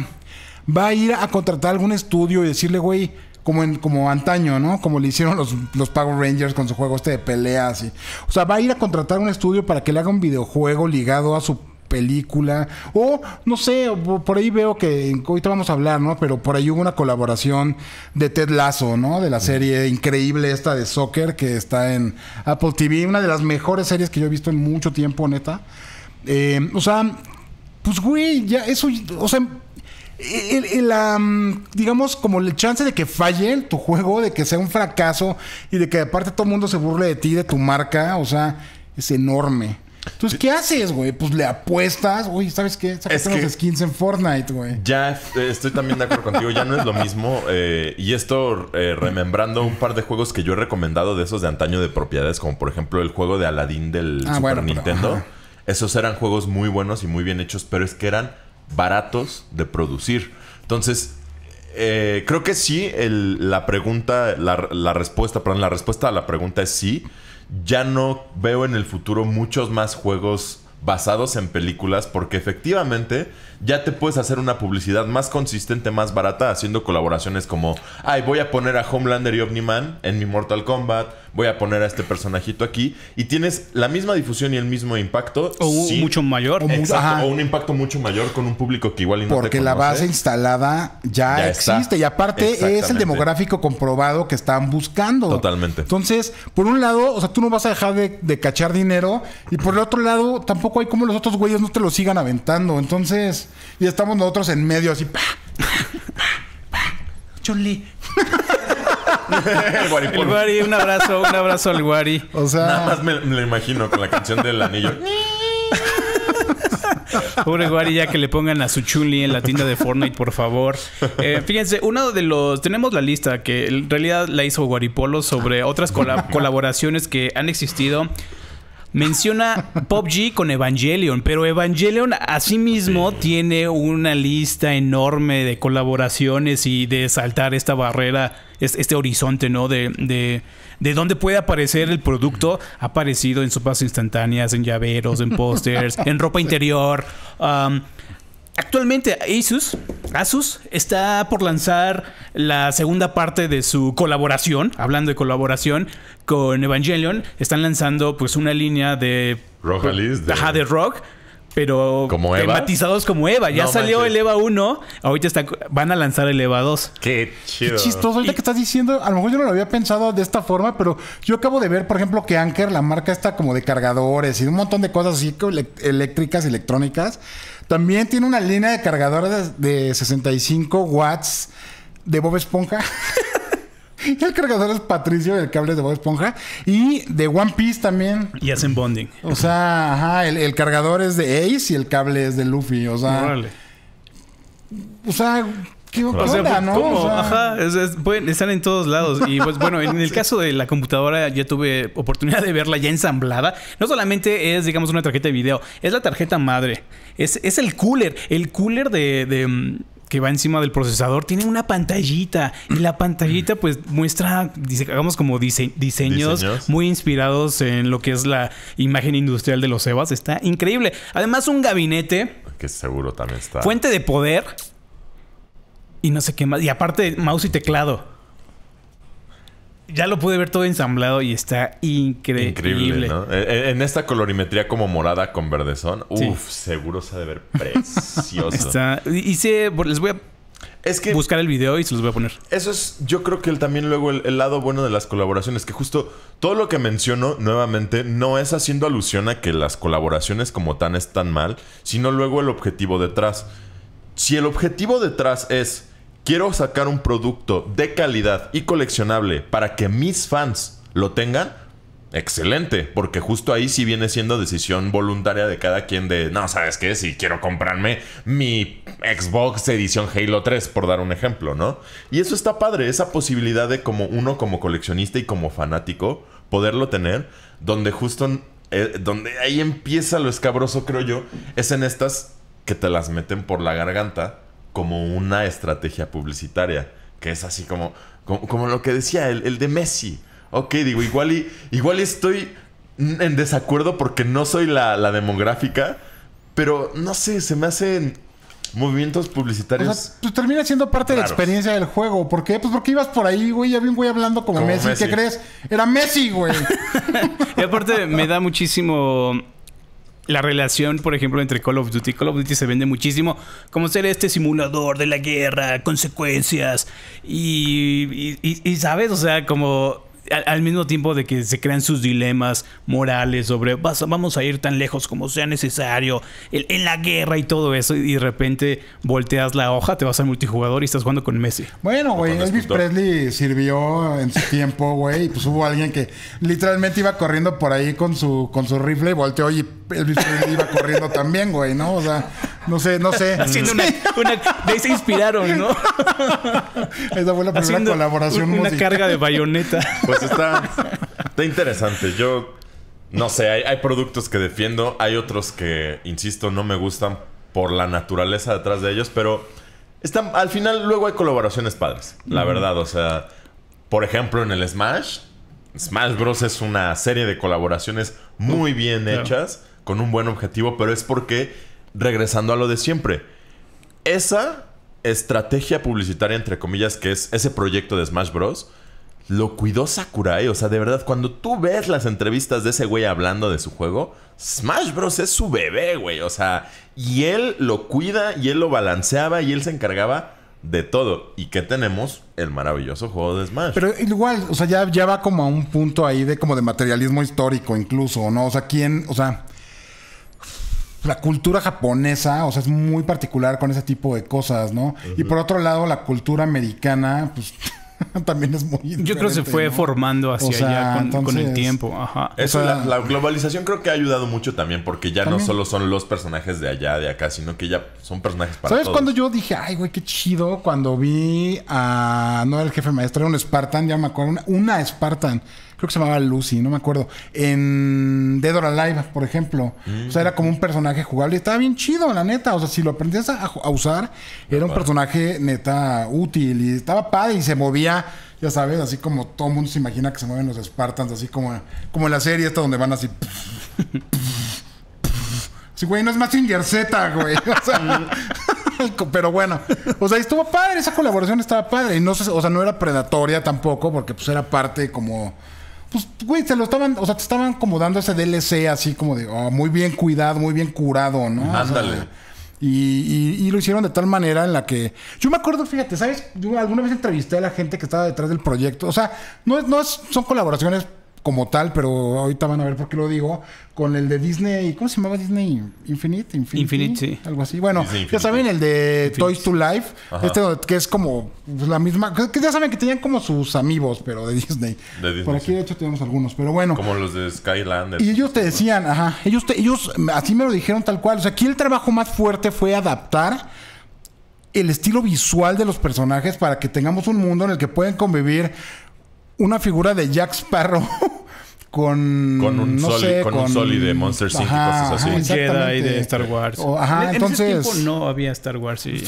Speaker 2: va a ir a contratar algún estudio y decirle, güey, como, en, como antaño, ¿no? Como le hicieron los, los Power Rangers con su juego este de peleas. o sea, va a ir a contratar un estudio para que le haga un videojuego ligado a su película. O, no sé, por ahí veo que ahorita vamos a hablar, ¿no? Pero por ahí hubo una colaboración de Ted Lasso, ¿no? De la serie increíble esta de soccer que está en Apple TV. Una de las mejores series que yo he visto en mucho tiempo, neta. Eh, o sea, pues güey, ya eso, o sea, el, digamos, como el chance de que falle tu juego, de que sea un fracaso y de que aparte todo el mundo se burle de ti, de tu marca, o sea, es enorme. Entonces, ¿qué haces, güey? Pues le apuestas. Uy, ¿sabes qué? Sácate los skins en Fortnite, güey.
Speaker 3: Ya estoy también de acuerdo contigo. Ya no es lo mismo. Eh, y esto eh, remembrando un par de juegos que yo he recomendado de esos de antaño de propiedades, como por ejemplo el juego de Aladdin del ah, Super Nintendo. Esos eran juegos muy buenos y muy bien hechos, pero es que eran baratos de producir. Entonces, eh, creo que sí, la pregunta, la respuesta, perdón, la respuesta a la pregunta es sí ya no veo en el futuro muchos más juegos basados en películas porque efectivamente ya te puedes hacer una publicidad más consistente, más barata haciendo colaboraciones como, ay, voy a poner a Homelander y Man en mi Mortal Kombat, voy a poner a este personajito aquí y tienes la misma difusión y el mismo impacto. O mucho mayor. o, un impacto
Speaker 2: mucho mayor con un público que igual y Porque la base instalada ya, existe y aparte es el demográfico comprobado que están buscando. Totalmente. Entonces, por un lado, o sea, tú no vas a dejar de, cachar dinero y por el otro lado, tampoco hay como los otros güeyes no te lo sigan aventando. Entonces, y estamos nosotros en medio así, pa,
Speaker 1: un abrazo, un abrazo al Wari. O Nada más me, lo imagino con la canción del anillo. Pobre Guari, ya que le pongan a su chuli en la tienda de Fortnite, por favor. Eh, fíjense, uno de los. Tenemos la lista que en realidad la hizo Guaripolo sobre otras colaboraciones que han existido menciona Pop G con Evangelion, pero Evangelion asimismo tiene una lista enorme de colaboraciones y de saltar esta barrera, este horizonte, ¿no? De, de, dónde puede aparecer el producto. Ha aparecido en sopas instantáneas, en llaveros, en pósters, en ropa interior. Um, Actualmente Asus, Asus está por lanzar la segunda parte de su colaboración, hablando de colaboración con Evangelion, están lanzando pues una línea de rock pero ¿Como como Eva. Ya salió el Eva 1, ahorita van a lanzar el Eva 2. Qué Qué chistoso,
Speaker 2: ahorita que estás diciendo, a lo mejor yo no lo había pensado de esta forma, pero yo acabo de ver, por ejemplo, que Anker, la marca está como de cargadores y un montón de cosas así eléctricas, electrónicas, también tiene una línea de cargadores de, 65 watts de Bob Esponja. El cargador es Patricio, el cable es de Bob Esponja. Y de One Piece también.
Speaker 1: Y hacen bonding.
Speaker 2: O sea, el, el cargador es de Ace y el cable es de Luffy. O sea. Órale. O sea, Ajá,
Speaker 1: están en todos lados. Y pues bueno, en el caso de la computadora, Ya tuve oportunidad de verla ya ensamblada. No solamente es, digamos, una tarjeta de video, es la tarjeta madre. Es, el cooler, el cooler de, mm, que va encima del procesador tiene una pantallita y la pantallita pues muestra dice como diseños, muy inspirados en lo que es la imagen industrial de los Evas está increíble además un gabinete que
Speaker 3: seguro también está fuente
Speaker 1: de poder y no sé qué más. Y aparte, mouse y teclado. Ya lo pude ver todo ensamblado y está increíble. Increíble,
Speaker 3: ¿no? E, e, en esta colorimetría como morada con verdezón, Uf, seguro se ha de ver
Speaker 1: precioso. está, hice, les voy a es que buscar el video y se los voy a poner.
Speaker 2: Eso
Speaker 3: es, yo creo que también luego el, el, lado bueno de las colaboraciones, que justo todo lo que menciono nuevamente no es haciendo alusión a que las colaboraciones como tan están mal, sino luego el objetivo detrás. Si el objetivo detrás es quiero sacar un producto de calidad y coleccionable para que mis fans lo tengan, excelente, porque justo ahí sí viene siendo decisión voluntaria de cada quien de, no, ¿sabes qué? Si quiero comprarme mi Xbox edición Halo 3, por dar un ejemplo, ¿no? Y eso está padre, esa posibilidad de como uno como coleccionista y como fanático, poderlo tener, donde justo, eh, donde ahí empieza lo escabroso, creo yo, es en estas que te las meten por la garganta como una estrategia publicitaria, que es así como, como, lo que decía el, el, de Messi. Ok, digo, igual, y, igual estoy en desacuerdo porque no soy la, demográfica, pero no sé, se me hacen movimientos publicitarios. tú terminas
Speaker 2: pues termina siendo parte de la experiencia del juego. ¿Por qué? Pues porque ibas por ahí, güey, ya bien voy hablando como, Messi. ¿Qué crees? Era Messi, güey.
Speaker 1: y aparte me da muchísimo la relación, por ejemplo, entre Call of Duty. Call of Duty se vende muchísimo como ser este simulador de la guerra, consecuencias y, y ¿sabes? O sea, como al, mismo tiempo de que se crean sus dilemas morales sobre vas, vamos a ir tan lejos como sea necesario en la guerra y todo eso y de repente volteas la hoja, te vas al multijugador y estás jugando con Messi.
Speaker 2: Bueno, güey, Elvis Presley sirvió en su tiempo, güey, pues hubo alguien que literalmente iba corriendo por ahí con su con su rifle y volteó y Elvis Presley iba corriendo también, güey, ¿no? O sea, no sé, no sé. de ahí se inspiraron, ¿no? Esa fue la primera
Speaker 1: colaboración. Una carga de bayoneta. Pues está,
Speaker 3: está interesante. Yo no sé, hay, productos que defiendo, hay otros que, insisto, no me gustan por la naturaleza detrás de ellos, pero están, al final luego hay colaboraciones padres, la verdad. O sea, por ejemplo, en el Smash, Smash Bros. es una serie de colaboraciones muy bien hechas, con un buen objetivo, pero es porque regresando a lo de siempre. Esa estrategia publicitaria, entre comillas, que es ese proyecto de Smash Bros., lo cuidó Sakurai. O sea, de verdad, cuando tú ves las entrevistas de ese güey hablando de su juego, Smash Bros. es su bebé, güey. O sea, y él lo cuida, y él lo balanceaba, y él se encargaba de todo. Y que tenemos el maravilloso juego de Smash.
Speaker 2: Pero igual, o sea, ya, ya va como a un punto ahí de como de materialismo histórico, incluso, ¿no? O sea, ¿quién, o sea, la cultura japonesa, o sea, es muy particular con ese tipo de cosas, ¿no? Y por otro lado, la cultura americana, pues
Speaker 1: también es muy Yo creo que se fue formando hacia allá con, el tiempo. Ajá. Eso, la,
Speaker 3: globalización creo que ha ayudado mucho también, porque ya no solo son los personajes de allá, de acá, sino que ya son personajes para ¿Sabes cuando
Speaker 2: yo dije, ay, güey, qué chido? Cuando vi a. No era el jefe maestro, era un Spartan, ya me acuerdo, una, una Spartan creo que se llamaba Lucy, no me acuerdo. En Dead or Alive, por ejemplo. O sea, era como un personaje jugable. Y Estaba bien chido, la neta. O sea, si lo aprendías a, usar, era un personaje neta útil. Y estaba padre y se movía, ya sabes, así como todo mundo se imagina que se mueven los Spartans, así como, como en la serie esta donde van así. Sí, güey, no es más Z, güey. O sea, pero bueno, o sea, estuvo padre, esa colaboración estaba padre. Y no o sea, no era predatoria tampoco, porque pues era parte como pues, güey, se lo estaban, o sea, te estaban como dando ese DLC así como de, oh, muy bien cuidado, muy bien curado, ¿no? Ándale. y, y, lo hicieron de tal manera en la que. Yo me acuerdo, fíjate, ¿sabes? Yo alguna vez entrevisté a la gente que estaba detrás del proyecto. O sea, no es, no es, son colaboraciones como tal, pero ahorita van a ver por qué lo digo, con el de Disney, ¿cómo se llamaba Disney? Infinite, Infinite, sí. algo así. Bueno, ya saben el de Toys to Life, este que es como pues, la misma, que ya saben que tenían como sus amigos, pero de Disney. De Disney por aquí de hecho tenemos algunos, pero bueno. Como
Speaker 3: los de Skylander. Y
Speaker 2: ellos te decían, ajá, ellos ellos así me lo dijeron tal cual, o sea, aquí el trabajo más fuerte fue adaptar el estilo visual de los personajes para que tengamos un mundo en el que pueden convivir una figura de Jack Sparrow con, un no de Monster Inc. cosas así. de Star Wars. ajá, entonces ese
Speaker 1: no había Star Wars y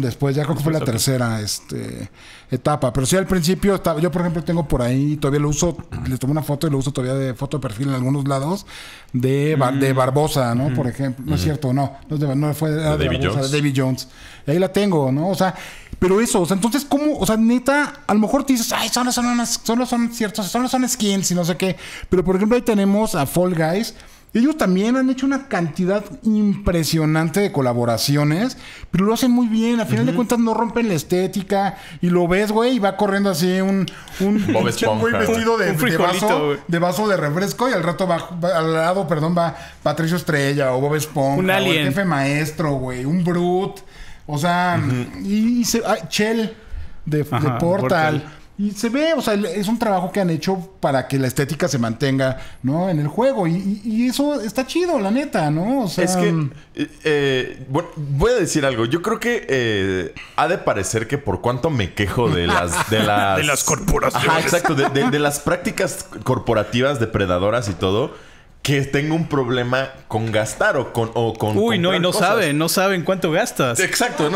Speaker 2: después ya creo que fue la tercera este etapa, pero sí al principio estaba, yo por ejemplo tengo por ahí todavía lo uso, le tomé una foto y lo uso todavía de foto de perfil en algunos lados de, de mm. Barbosa, ¿no? Por ejemplo, no es cierto, no, no, de, fue de, de Jones. Jones. ahí la tengo, ¿no? O sea, pero eso, o sea, entonces, ¿cómo? O sea, neta, a lo mejor te dices, ay, solo son, solo son ciertos, solo son skins y no sé qué. Pero por ejemplo, ahí tenemos a Fall Guys. Ellos también han hecho una cantidad impresionante de colaboraciones, pero lo hacen muy bien. Al final de cuentas no rompen la estética y lo ves, güey, y va corriendo así un un güey vestido de, vaso, de, vaso, de refresco y al rato va, al lado, perdón, va Patricio Estrella o Bob Esponja, un alien. jefe maestro, güey, un brut, o sea, y, Chell ah, de, Portal. Y se ve, o sea, es un trabajo que han hecho para que la estética se mantenga, ¿no? En el juego. Y, eso está chido, la neta, ¿no? O sea, es que, mm. eh, eh, bueno, voy
Speaker 3: a decir algo. Yo creo que eh, ha de parecer que por cuánto me quejo de las... De las, corporaciones. Ajá, exacto. De, las prácticas corporativas depredadoras y todo que tengo un problema con gastar o con... O con Uy, no, y no saben,
Speaker 1: no saben cuánto gastas. Exacto,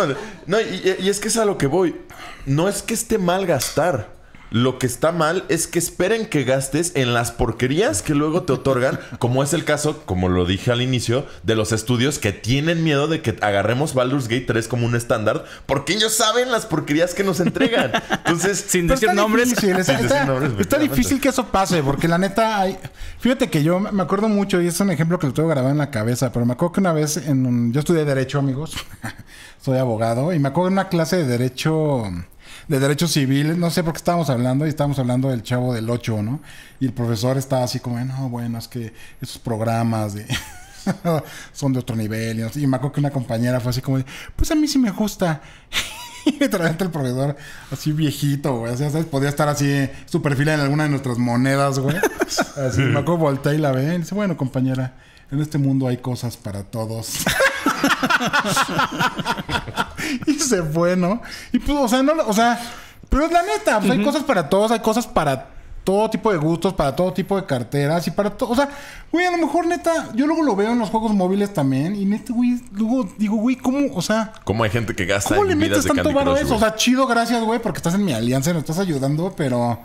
Speaker 1: no,
Speaker 3: y, es que es a lo que voy. No es que esté mal gastar. Lo que está mal es que esperen que gastes en las porquerías que luego te otorgan, como es el caso, como lo dije al inicio, de los estudios que tienen miedo de que agarremos Baldur's Gate 3 como un estándar, porque ellos saben las porquerías que nos entregan. Entonces, pues, sin
Speaker 1: decir nombres, está, difícil
Speaker 2: que eso pase, porque la neta, hay, fíjate que yo me acuerdo mucho, y es un ejemplo que lo tengo grabado en la cabeza, pero me acuerdo que una vez, en yo estudié Derecho, amigos, soy abogado, y me acuerdo en una clase de Derecho de derechos civiles, no sé por qué estábamos hablando y estábamos hablando del chavo del 8, ¿no? Y el profesor estaba así como, no, bueno, es que esos programas de... son de otro nivel. Y, me acuerdo que una compañera fue así como, pues a mí sí me gusta. y trajo el proveedor así viejito, güey. ¿sabes? Podía estar así eh, su perfil en alguna de nuestras monedas, güey. Así, me acuerdo, volteé y la ve y dice, bueno, compañera, en este mundo hay cosas para todos. y se fue, ¿no? Y pues, o sea, no, o sea, pero es la neta, pues, hay cosas para todos, hay cosas para todo tipo de gustos, para todo tipo de carteras y para todo. O sea, güey, a lo mejor neta, yo luego lo veo en los juegos móviles también. Y neta, güey, luego digo, güey, ¿cómo? O sea.
Speaker 3: ¿Cómo hay gente que gasta ¿Cómo le metes tanto Crush? eso? O sea,
Speaker 2: chido, gracias, güey, porque estás en mi alianza y nos estás ayudando, pero.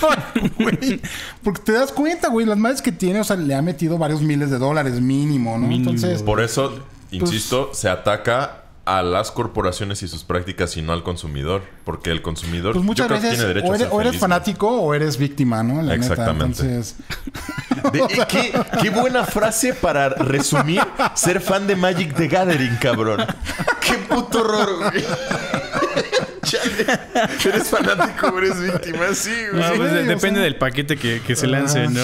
Speaker 2: porque te das cuenta, güey, las madres que tiene, o sea, le ha metido varios miles de dólares mínimo, ¿no? Entonces,
Speaker 3: por eso, pues, insisto, se ataca a las corporaciones y sus prácticas y no al consumidor, porque el consumidor pues, muchas tiene o eres,
Speaker 2: fanático o eres víctima, ¿no? Exactamente.
Speaker 3: Eh, qué, buena frase para resumir ser fan de Magic the Gathering, cabrón. Qué puto horror. Güey. Chale. Eres
Speaker 1: fanático,
Speaker 3: eres víctima, sí, güey. Ah, pues, depende
Speaker 1: del paquete que, se lance, ¿no?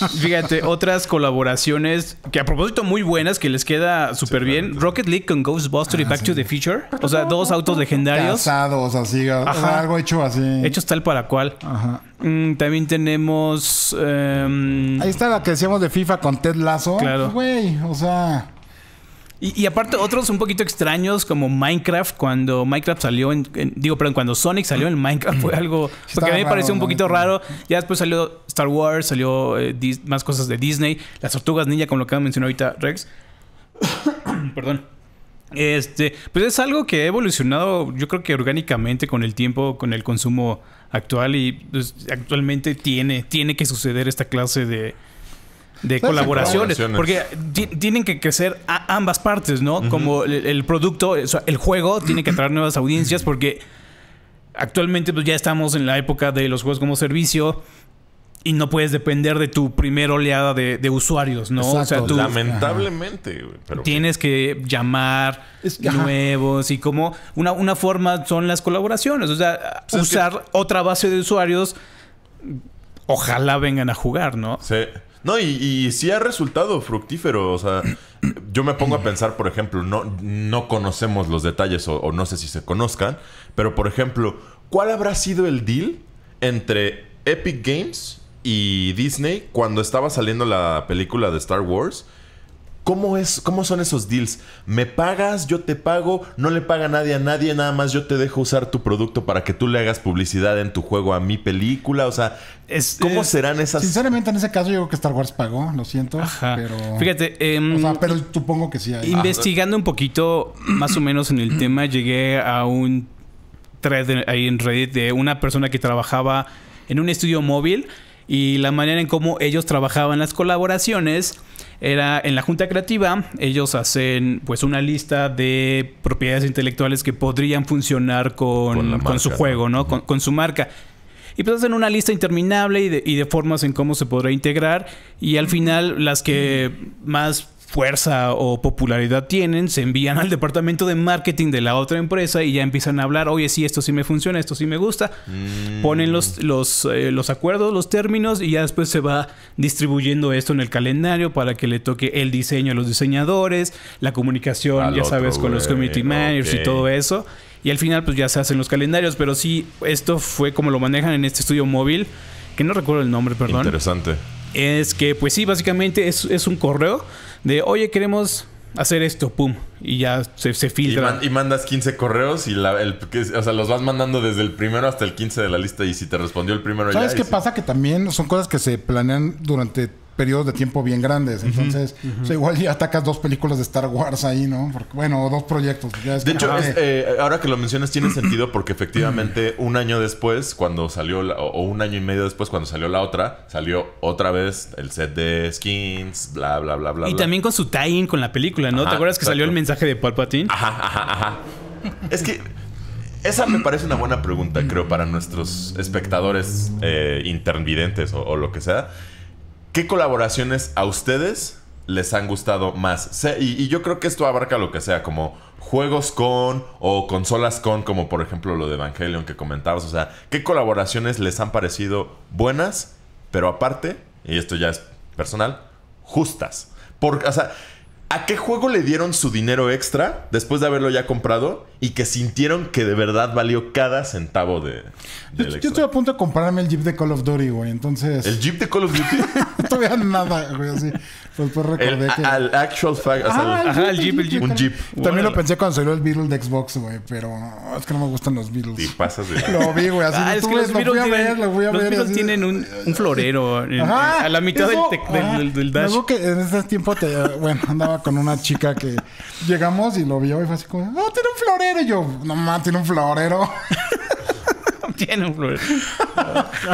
Speaker 1: Ah. Fíjate, otras colaboraciones que a propósito muy buenas, que les queda súper bien. Rocket League con Ghostbuster y ah, Back to the Future. O sea, dos autos legendarios. Casados, así. algo hecho así. Hechos tal para cual. Ajá. Mm, también tenemos. Em, Ahí
Speaker 2: está la que decíamos
Speaker 1: de FIFA con Ted Lazo. Claro.
Speaker 2: Güey, o sea.
Speaker 1: Y, aparte otros un poquito extraños como Minecraft, cuando Minecraft salió en, digo, perdón, cuando Sonic salió en Minecraft fue mm. algo porque a mí me pareció un poquito raro. Ya después salió Star Wars, salió eh, más cosas de Disney, las tortugas ninja como lo que mencionó ahorita Rex. perdón. Este, pues es algo que ha evolucionado, yo creo que orgánicamente con el tiempo, con el consumo actual y pues, actualmente tiene tiene que suceder esta clase de de colaboraciones, Porque tienen que crecer ambas partes, ¿no? Como el, producto, el juego tiene que atraer nuevas audiencias porque actualmente pues, ya estamos en la época de los juegos como servicio. Y no puedes depender de tu primera oleada de, usuarios, ¿no? O sea, Lamentablemente. Pero tienes que llamar nuevos y como una, una forma son las colaboraciones. O sea, pues usar otra base de usuarios. Ojalá vengan a jugar, ¿no? Sí.
Speaker 3: No, y, si ha resultado fructífero. O sea, yo me pongo a pensar, por ejemplo, no, conocemos los detalles o no sé si se conozcan, pero por ejemplo, ¿cuál habrá sido el deal entre Epic Games y Disney cuando estaba saliendo la película de Star Wars? ¿Cómo, es, ¿Cómo son esos deals? ¿Me pagas? ¿Yo te pago? ¿No le paga nadie a nadie? Nada más yo te dejo usar tu producto para que tú le hagas publicidad en tu juego a mi película. O sea, ¿cómo serán esas?
Speaker 2: Sinceramente, en ese caso, yo creo que Star Wars pagó, lo siento. Pero.
Speaker 1: Fíjate, eh,
Speaker 2: pero supongo que sí. Investigando
Speaker 1: un poquito más o menos en el tema, llegué a un thread ahí en Reddit de una persona que trabajaba en un estudio móvil y la manera en cómo ellos trabajaban las colaboraciones era en la junta creativa, ellos hacen pues una lista de propiedades intelectuales que podrían funcionar con, su juego, ¿no? Con, su marca. Y pues hacen una lista interminable y de, y de formas en cómo se podrá integrar y al final las que más fuerza o popularidad tienen, se envían al departamento de marketing de la otra empresa y ya empiezan a hablar, oye, sí, esto sí me funciona, esto sí me gusta, mm. ponen los, los, eh, los acuerdos, los términos y ya después se va distribuyendo esto en el calendario para que le toque el diseño a los diseñadores, la comunicación, ya sabes, con los community managers y todo eso. Y al final pues ya se hacen los calendarios, pero sí, esto fue como lo manejan en este estudio móvil, que no recuerdo el nombre, perdón. Interesante. Es que pues sí, básicamente es, es un correo de, oye, queremos hacer esto, pum, y ya se, se filtra.
Speaker 3: Y, mandas 15 correos y la, o sea, los vas mandando desde el primero hasta el 15 de la lista y si te respondió el primero... ¿Sabes qué pasa?
Speaker 2: Que también son cosas que se planean durante periodos de tiempo bien grandes. Entonces, igual ya atacas dos películas de Star Wars ahí, ¿no? Porque, bueno, dos proyectos. Pues de hecho,
Speaker 3: eh, ahora que lo mencionas tiene sentido porque efectivamente un año después, cuando salió, o un año y medio después, cuando salió la otra, salió otra vez el set de skins, bla, bla, bla, bla. Y también
Speaker 1: con su tie-in con la película, ¿no? ¿Te acuerdas que salió el mensaje
Speaker 3: de Palpatine? Ajá, ajá, ajá. es que... Esa me parece una buena pregunta, creo, para nuestros espectadores eh, intervidentes o lo que sea. ¿Qué colaboraciones a ustedes les han gustado más? y, yo creo que esto abarca lo que sea, como juegos con o consolas con, como por ejemplo lo de Evangelion que comentabas. O sea, ¿qué colaboraciones les han parecido buenas, pero aparte, y esto ya es personal, justas? Porque, o sea, ¿A qué juego le dieron su dinero extra después de haberlo ya comprado y que sintieron que de verdad valió cada centavo de...
Speaker 2: yo, yo, estoy a punto de comprarme el Jeep de Call of Duty, güey, entonces... ¿El
Speaker 3: Jeep de Call of Duty? No Todavía
Speaker 2: nada, güey, así. Pues por pues, recordé que...
Speaker 3: Al actual fact. O sea, ah, Ajá, el Jeep, el Jeep. Un Jeep. También lo
Speaker 2: pensé cuando salió el Beatle de Xbox, güey. Pero es que no me gustan los Beatles. Y
Speaker 1: pasa, de... Lo vi, güey. Así ah, es que los a a tienen, lo voy a los ver, Beatles tienen un, florero. Ajá, a la mitad del, del, del, dash. Luego
Speaker 2: que en ese tiempo, te, bueno, andaba con una chica que llegamos y lo vio y fue así como... ¡No, ah, tiene un florero! Y yo, no, mames, tiene un florero.
Speaker 1: Tiene un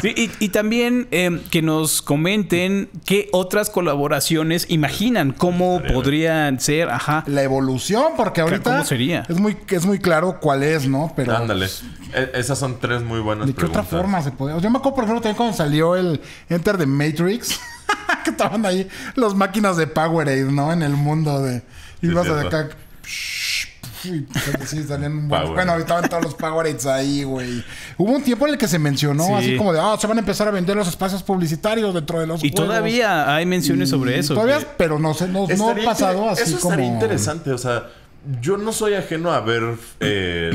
Speaker 1: y, también em, que nos comenten qué otras colaboraciones imaginan, cómo podrían ser, ajá. La evolución, porque ahorita ¿Cómo sería?
Speaker 2: Es muy, es muy claro cuál es, ¿no? Pero. Ándale. E, esas son tres muy buenas ¿De qué otra forma se podía? Yo me acuerdo, por ejemplo, también cuando salió el Enter de Matrix. que estaban ahí las máquinas de Powerade, ¿no? En el mundo de. Ibas sí, a acá. Psh, sí, salían un buen... Bueno, estaban todos los Powerades ahí, güey. Hubo un tiempo en el que se mencionó así como de, ah, se van a empezar a vender los espacios publicitarios dentro de los Y todavía hay menciones sobre eso. Todavía, pero no se no ha pasado así eso como... interesante,
Speaker 3: o sea, yo no soy ajeno a ver eh,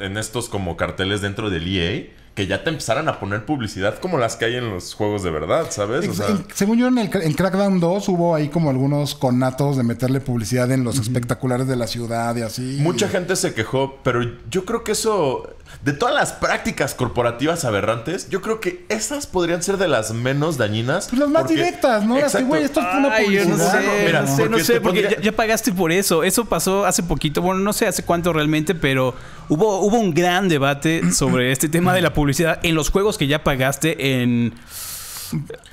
Speaker 3: en estos como carteles dentro del EA que ya te empezaran a poner publicidad como las que hay en los juegos de verdad, ¿sabes?
Speaker 2: según yo, en, el, Crackdown 2 hubo ahí como algunos conatos de meterle publicidad en los espectaculares de la ciudad y así. Mucha
Speaker 3: gente se quejó, pero yo creo que eso de todas las prácticas corporativas aberrantes, yo creo que esas podrían ser de las menos dañinas. Pues las más directas,
Speaker 2: ¿no? Así, güey, esto es una no sé, no sé, porque,
Speaker 1: ya, pagaste por eso. Eso pasó hace poquito, bueno, no sé hace cuánto realmente, pero hubo, hubo un gran debate sobre este tema de la publicidad en los juegos que ya pagaste en...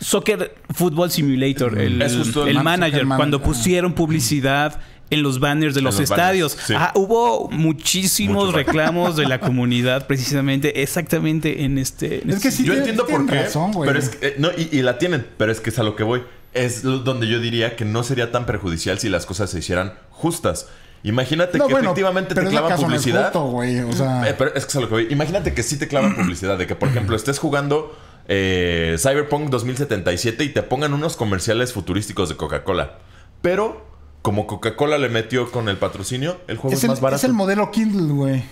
Speaker 1: Soccer Football Simulator, el, el manager, cuando pusieron publicidad en los banners de los, estadios. Ah, hubo muchísimos reclamos de la comunidad precisamente exactamente en este... es que este sí, yo entiendo por qué, pero es
Speaker 3: eh, no, y, la tienen, pero es que es a lo que voy. Es donde yo diría que no sería tan perjudicial si las cosas se hicieran justas. Imagínate
Speaker 2: que efectivamente te clavan publicidad. Eh,
Speaker 3: pero es que es lo que voy. Imagínate que sí te clavan publicidad. De que, por ejemplo, estés jugando eh, Cyberpunk 2077 y te pongan unos comerciales futurísticos de Coca-Cola. Pero como Coca-Cola le metió con el patrocinio, el juego es, el, más barato. Es el
Speaker 2: modelo Kindle, güey.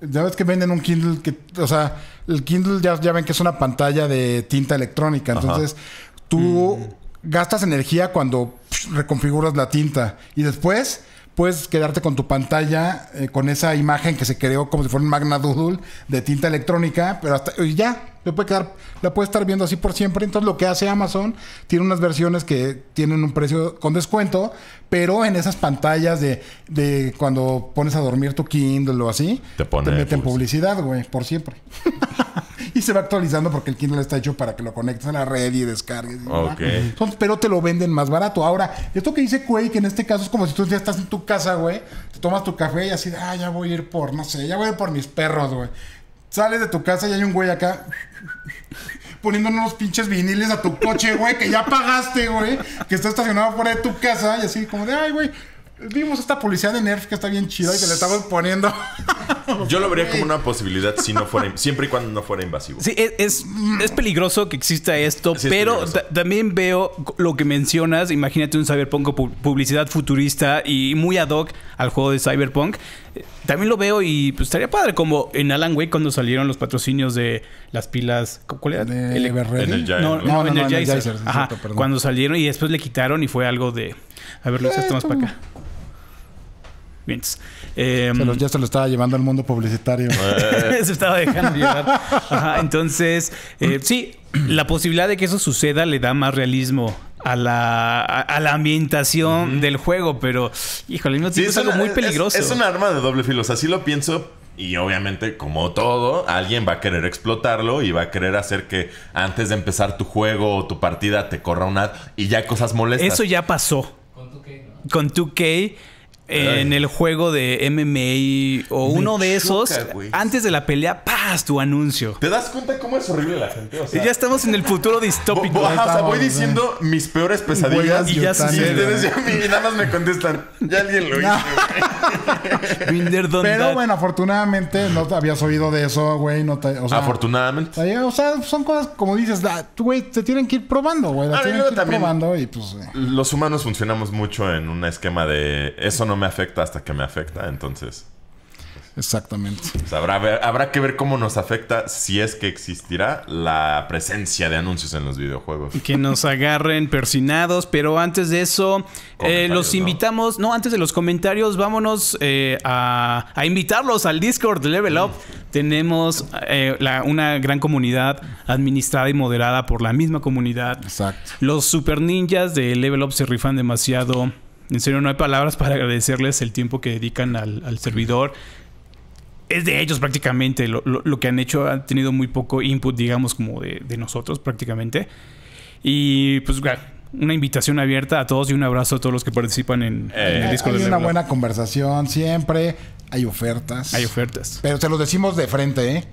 Speaker 2: Ya ves que venden un Kindle que, o sea, el Kindle ya, ven que es una pantalla de tinta electrónica. Entonces, tú mm. gastas energía cuando reconfiguras la tinta y después puedes quedarte con tu pantalla, eh, con esa imagen que se creó como si fuera un Magna Doodle de tinta electrónica, pero hasta ya, la puede la estar viendo así por siempre. Entonces lo que hace Amazon tiene unas versiones que tienen un precio con descuento, pero en esas pantallas de, cuando pones a dormir tu Kindle o así, te, pone te meten publicidad, güey, por siempre. y se va actualizando porque el Kindle está hecho para que lo conectes a la red y descargues. pero te lo venden más barato. Ahora, esto que dice que en este caso es como si tú ya estás en tu casa, güey, te tomas tu café y así, ah, ya voy a ir por, no sé, ya voy a ir por mis perros, güey. Sales de tu casa y hay un güey acá poniendo unos pinches viniles a tu coche, güey, que ya pagaste, güey, que está estacionado fuera de tu casa y así como de, ay, güey, Vimos esta publicidad de Nerf que está
Speaker 1: bien chida y que le estamos poniendo.
Speaker 2: Yo
Speaker 3: lo vería como una posibilidad si no fuera, siempre y cuando no fuera invasivo.
Speaker 1: Sí, es, es, peligroso que exista esto, pero también veo lo que mencionas. Imagínate un cyberpunk publicidad futurista y muy ad hoc al juego de cyberpunk. Eh, también lo veo y pues estaría padre, como en Alan Wake cuando salieron los patrocinios de las pilas. ¿Cuál era? De No, no, no, cuando salieron y después le quitaron y fue algo de. A ver, más para eh, acá. Em, ya
Speaker 2: se lo estaba llevando al mundo publicitario. se
Speaker 1: estaba dejando llevar. entonces, eh, sí, la posibilidad de que eso suceda le da más realismo a la, ambientación del juego, pero híjole, no es, algo muy peligroso. Es, un
Speaker 3: arma de doble filo, así lo pienso. Y obviamente, como todo, alguien va a querer explotarlo y va a querer hacer que antes de empezar tu juego o tu partida te corra una... Y ya cosas molestas. Eso
Speaker 1: ya pasó. Con 2K. Con 2K en el juego de MMA o uno de esos, antes de la pelea, ¡paz! tu anuncio. ¿Te das
Speaker 3: cuenta cómo es horrible la gente?
Speaker 1: ya estamos en el futuro distópico. voy diciendo mis
Speaker 3: peores
Speaker 2: pesadillas y ya Y, nada más me contestan, ya alguien lo hizo, Pero bueno, afortunadamente no te habías oído de eso, güey. No
Speaker 3: afortunadamente.
Speaker 2: O sea, son cosas como dices, güey, te tienen que ir probando, güey. Te ah, tienen que ir probando pues, eh.
Speaker 3: Los humanos funcionamos mucho en un esquema de eso no me afecta hasta que me afecta, entonces. Pues,
Speaker 1: Exactamente. Pues,
Speaker 3: habrá, que ver cómo nos afecta, si es que existirá, la presencia de anuncios en los videojuegos.
Speaker 1: Que nos agarren persinados, pero antes de eso, eh, los invitamos, no, antes de los comentarios, vámonos eh, a, invitarlos al Discord de Level Up. Tenemos eh, una gran comunidad administrada y moderada por la misma comunidad. Exacto. Los super ninjas de Level Up se rifan demasiado en serio, no hay palabras para agradecerles el tiempo que dedican al, servidor. Es de ellos prácticamente. Lo, que han hecho han tenido muy poco input, digamos, como de, nosotros prácticamente. Y pues una invitación abierta a todos y un abrazo a todos los que participan en, el eh, disco. Hay una buena
Speaker 2: conversación siempre. Hay ofertas. Hay ofertas. Pero te los decimos de frente, ¿eh?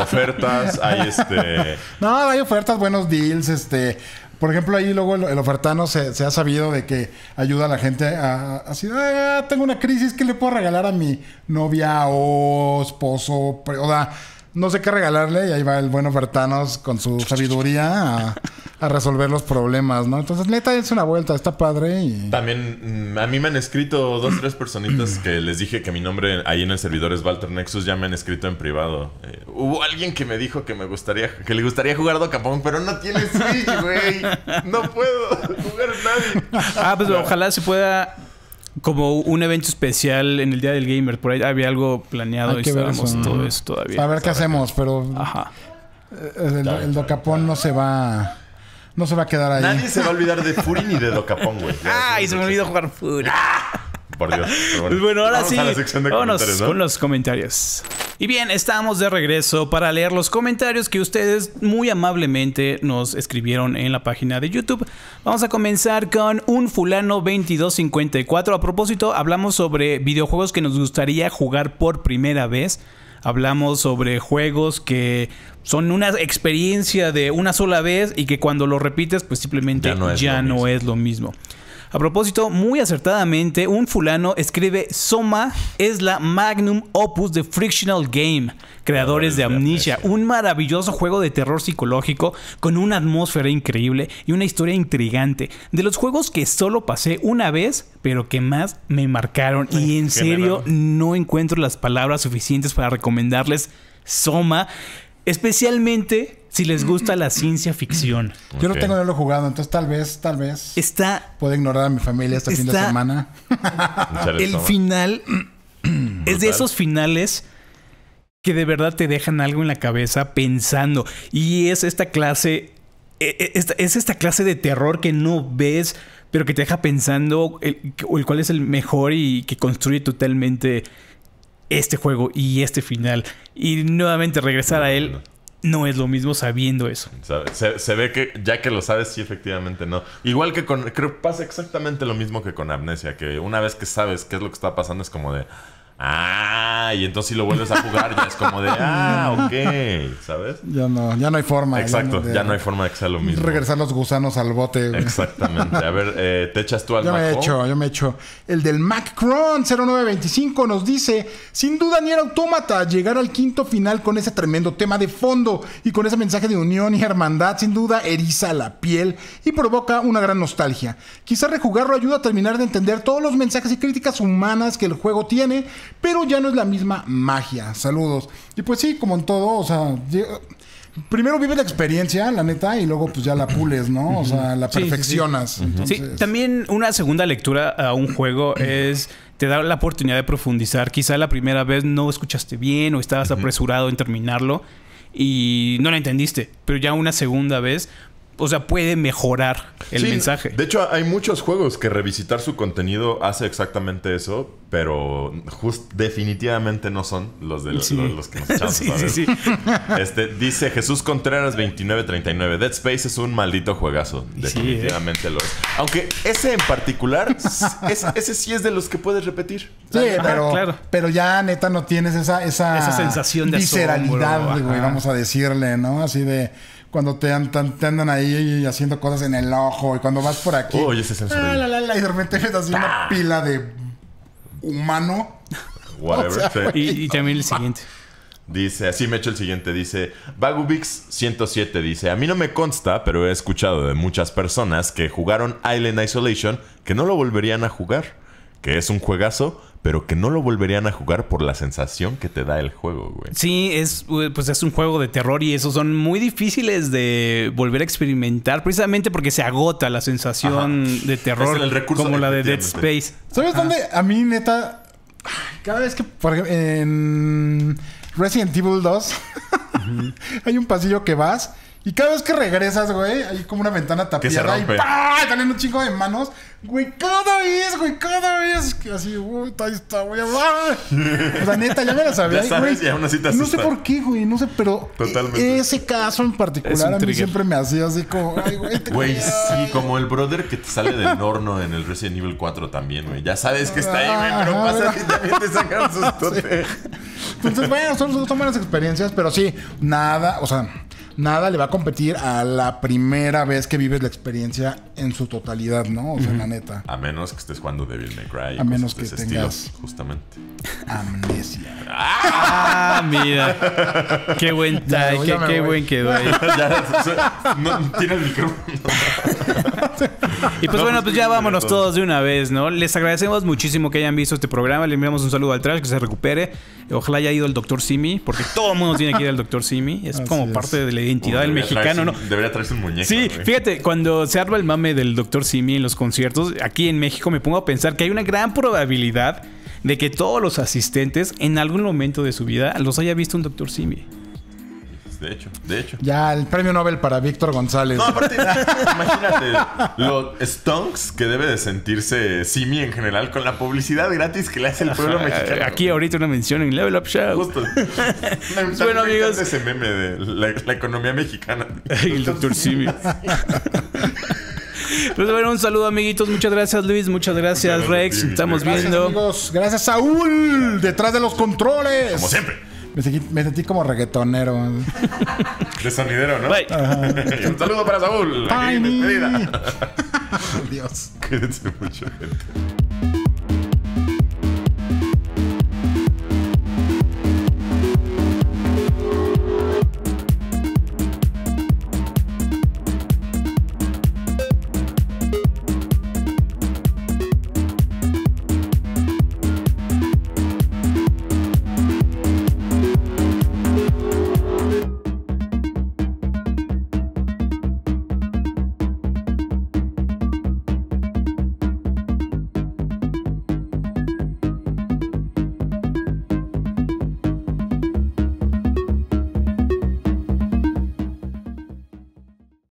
Speaker 2: ofertas, hay este. No, hay ofertas, buenos deals, este. Por ejemplo, ahí luego el, ofertano se, ha sabido de que ayuda a la gente a, así, ah, tengo una crisis, ¿qué le puedo regalar a mi novia o esposo? O sea, no sé qué regalarle y ahí va el buen ofertano con su sabiduría a, a resolver los problemas, ¿no? Entonces, neta, es una vuelta, está padre. Y...
Speaker 3: También mm, a mí me han escrito dos, tres personitas que les dije que mi nombre ahí en el servidor es Walter Nexus, ya me han escrito en privado. Eh, hubo alguien que me dijo que me gustaría, que le gustaría jugar Docapón, pero no tiene Switch, güey. No
Speaker 1: puedo jugar nadie. Ah, pues ojalá se pueda como un evento especial en el Día del Gamer. Por ahí había algo planeado y todo eso todavía. A ver
Speaker 2: qué hacemos, pero... Ajá. Eh, el, el Docapón no se va... No se va a quedar ahí. Nadie se va
Speaker 3: a olvidar de Furin ni de Docapón, güey.
Speaker 1: ¡Ay! Se me olvidó jugar Furin.
Speaker 3: Por Dios. Pues bueno, ahora sí. con
Speaker 1: los comentarios. Y bien, estamos de regreso para leer los comentarios que ustedes muy amablemente nos escribieron en la página de YouTube. Vamos a comenzar con un fulano 2254. A propósito, hablamos sobre videojuegos que nos gustaría jugar por primera vez hablamos sobre juegos que son una experiencia de una sola vez y que cuando lo repites pues simplemente ya no es, es lo mismo. A propósito, muy acertadamente, un fulano escribe Soma es la magnum opus de Frictional Game, creadores de Amnesia, un maravilloso juego de terror psicológico con una atmósfera increíble y una historia intrigante, de los juegos que solo pasé una vez, pero que más me marcaron y en serio no encuentro las palabras suficientes para recomendarles Soma, especialmente si les gusta la ciencia ficción. Yo no tengo,
Speaker 2: no lo jugado, entonces tal vez, tal vez. Está. Puedo ignorar a mi familia este fin de semana.
Speaker 1: el final es de esos finales que de verdad te dejan algo en la cabeza pensando. Y es esta clase. E, e, es esta clase de terror que no ves, pero que te deja pensando el, el cuál es el mejor y que construye totalmente este juego y este final. Y nuevamente regresar a él no es lo mismo sabiendo eso.
Speaker 3: Se, ve que ya que lo sabes, sí, efectivamente no. Igual que con. Creo pasa exactamente lo mismo que con amnesia, que una vez que sabes qué es lo que está pasando, es como de. Ah, y entonces si lo vuelves a jugar ya es como de, ah, ok, ¿sabes?
Speaker 2: Ya no, ya no hay forma. Exacto, ya no, hay forma
Speaker 3: de que sea lo mismo. Regresar
Speaker 2: los gusanos al bote. Exactamente.
Speaker 3: A ver, eh, ¿te echas tú al Yo me he hecho,
Speaker 2: yo me he hecho. El del Macron 0925 nos dice, sin duda ni era autómata llegar al quinto final con ese tremendo tema de fondo y con ese mensaje de unión y hermandad, sin duda eriza la piel y provoca una gran nostalgia. Quizá rejugarlo ayuda a terminar de entender todos los mensajes y críticas humanas que el juego tiene pero ya no es la misma magia. Saludos. Y pues sí, como en todo, o sea, primero vive la experiencia, la neta, y luego pues ya la pules, ¿no? O sea, la perfeccionas. Sí, sí
Speaker 1: también una segunda lectura a un juego es te da la oportunidad de profundizar. Quizá la primera vez no escuchaste bien o estabas apresurado en terminarlo y no la entendiste, pero ya una segunda vez o sea, puede mejorar el mensaje.
Speaker 3: De hecho, hay muchos juegos que revisitar su contenido hace exactamente eso, pero just, definitivamente no son los de los, que nos echamos. sí, Este, dice Jesús Contreras 2939. Dead Space es un maldito juegazo. ¿eh? Definitivamente lo es. Aunque ese en particular, ese sí es de los que puedes repetir.
Speaker 2: Sí, pero, pero ya neta no tienes esa, esa, sensación de visceralidad, vamos a decirle, ¿no? Así de cuando te, andan ahí haciendo cosas en el ojo y cuando vas por aquí. Uy, ese es el ah, la, y de repente ves estás una pila de humano.
Speaker 3: Whatever. y, y, también el siguiente. Dice, así me echo el siguiente, dice, Bagubix 107 dice, a mí no me consta, pero he escuchado de muchas personas que jugaron Island Isolation que no lo volverían a jugar, que es un juegazo, pero que no lo volverían a jugar por la sensación que te da el juego, güey.
Speaker 1: Sí, es, pues es un juego de terror y esos son muy difíciles de volver a experimentar, precisamente porque se agota la sensación de terror, como la de Dead Space. ¿Sabes dónde?
Speaker 2: A mí, neta, cada vez que, por ejemplo, en Resident Evil 2, hay un pasillo que vas y cada vez que regresas, güey, hay como una ventana tapiada y ¡pah! Salen un chingo de manos. Güey, cada vez, güey, cada vez. Que así, güey, ahí está, güey. La O
Speaker 1: sea, neta, ya me la sabía. ya sabes, güey. no sé por
Speaker 2: qué, güey, no sé, pero Totalmente. ese caso en particular a mí siempre me hacía así como, ay, güey,
Speaker 3: te Güey, sí, como el brother que te sale del horno en el Resident Evil 4 también, güey. Ya sabes que está ahí, güey, pero pasa que también te sacan
Speaker 2: sus sí. Entonces, bueno, son, son buenas experiencias, pero sí, nada, o sea nada le va a competir a la primera vez que vives la experiencia en su totalidad, ¿no? O sea, la neta.
Speaker 3: A menos que estés jugando Devil May Cry. A menos que tengas estilo, justamente. Amnesia.
Speaker 1: Ah, mira. Qué buen traje, qué, qué buen quedó ahí. no, tiene el micrófono. y pues bueno, pues, pues ya vámonos todos. de una vez, ¿no? Les agradecemos muchísimo que hayan visto este programa. Le enviamos un saludo al Trash, que se recupere. Ojalá haya ido el doctor Simi, porque todo el mundo tiene que ir al doctor Simi. Es como parte de la identidad del mexicano, ¿no?
Speaker 3: Debería traerse un muñeco. Sí, fíjate,
Speaker 1: cuando se arma el mame del doctor Simi en los conciertos, aquí en México me pongo a pensar que hay una gran probabilidad de que todos los asistentes en algún momento de su vida los haya visto un doctor Simi
Speaker 3: de hecho, de hecho.
Speaker 1: Ya, el premio Nobel para Víctor González.
Speaker 3: imagínate los stonks que debe de sentirse Simi en general con la publicidad gratis que le hace el pueblo mexicano. Aquí
Speaker 1: ahorita una mención en Level Up Show.
Speaker 3: bueno, amigos. Ese meme de la, economía mexicana. el doctor Simi.
Speaker 1: Pues bueno, un saludo amiguitos, muchas gracias Luis, muchas gracias, Rex, estamos viendo. Amigos. Gracias
Speaker 2: Saúl,
Speaker 1: detrás de los controles. Como siempre.
Speaker 2: Me, sentí como reggaetonero.
Speaker 3: De sonidero, ¿no? Un saludo para Saúl. Despedida. Dios. Cuídense mucho, gente.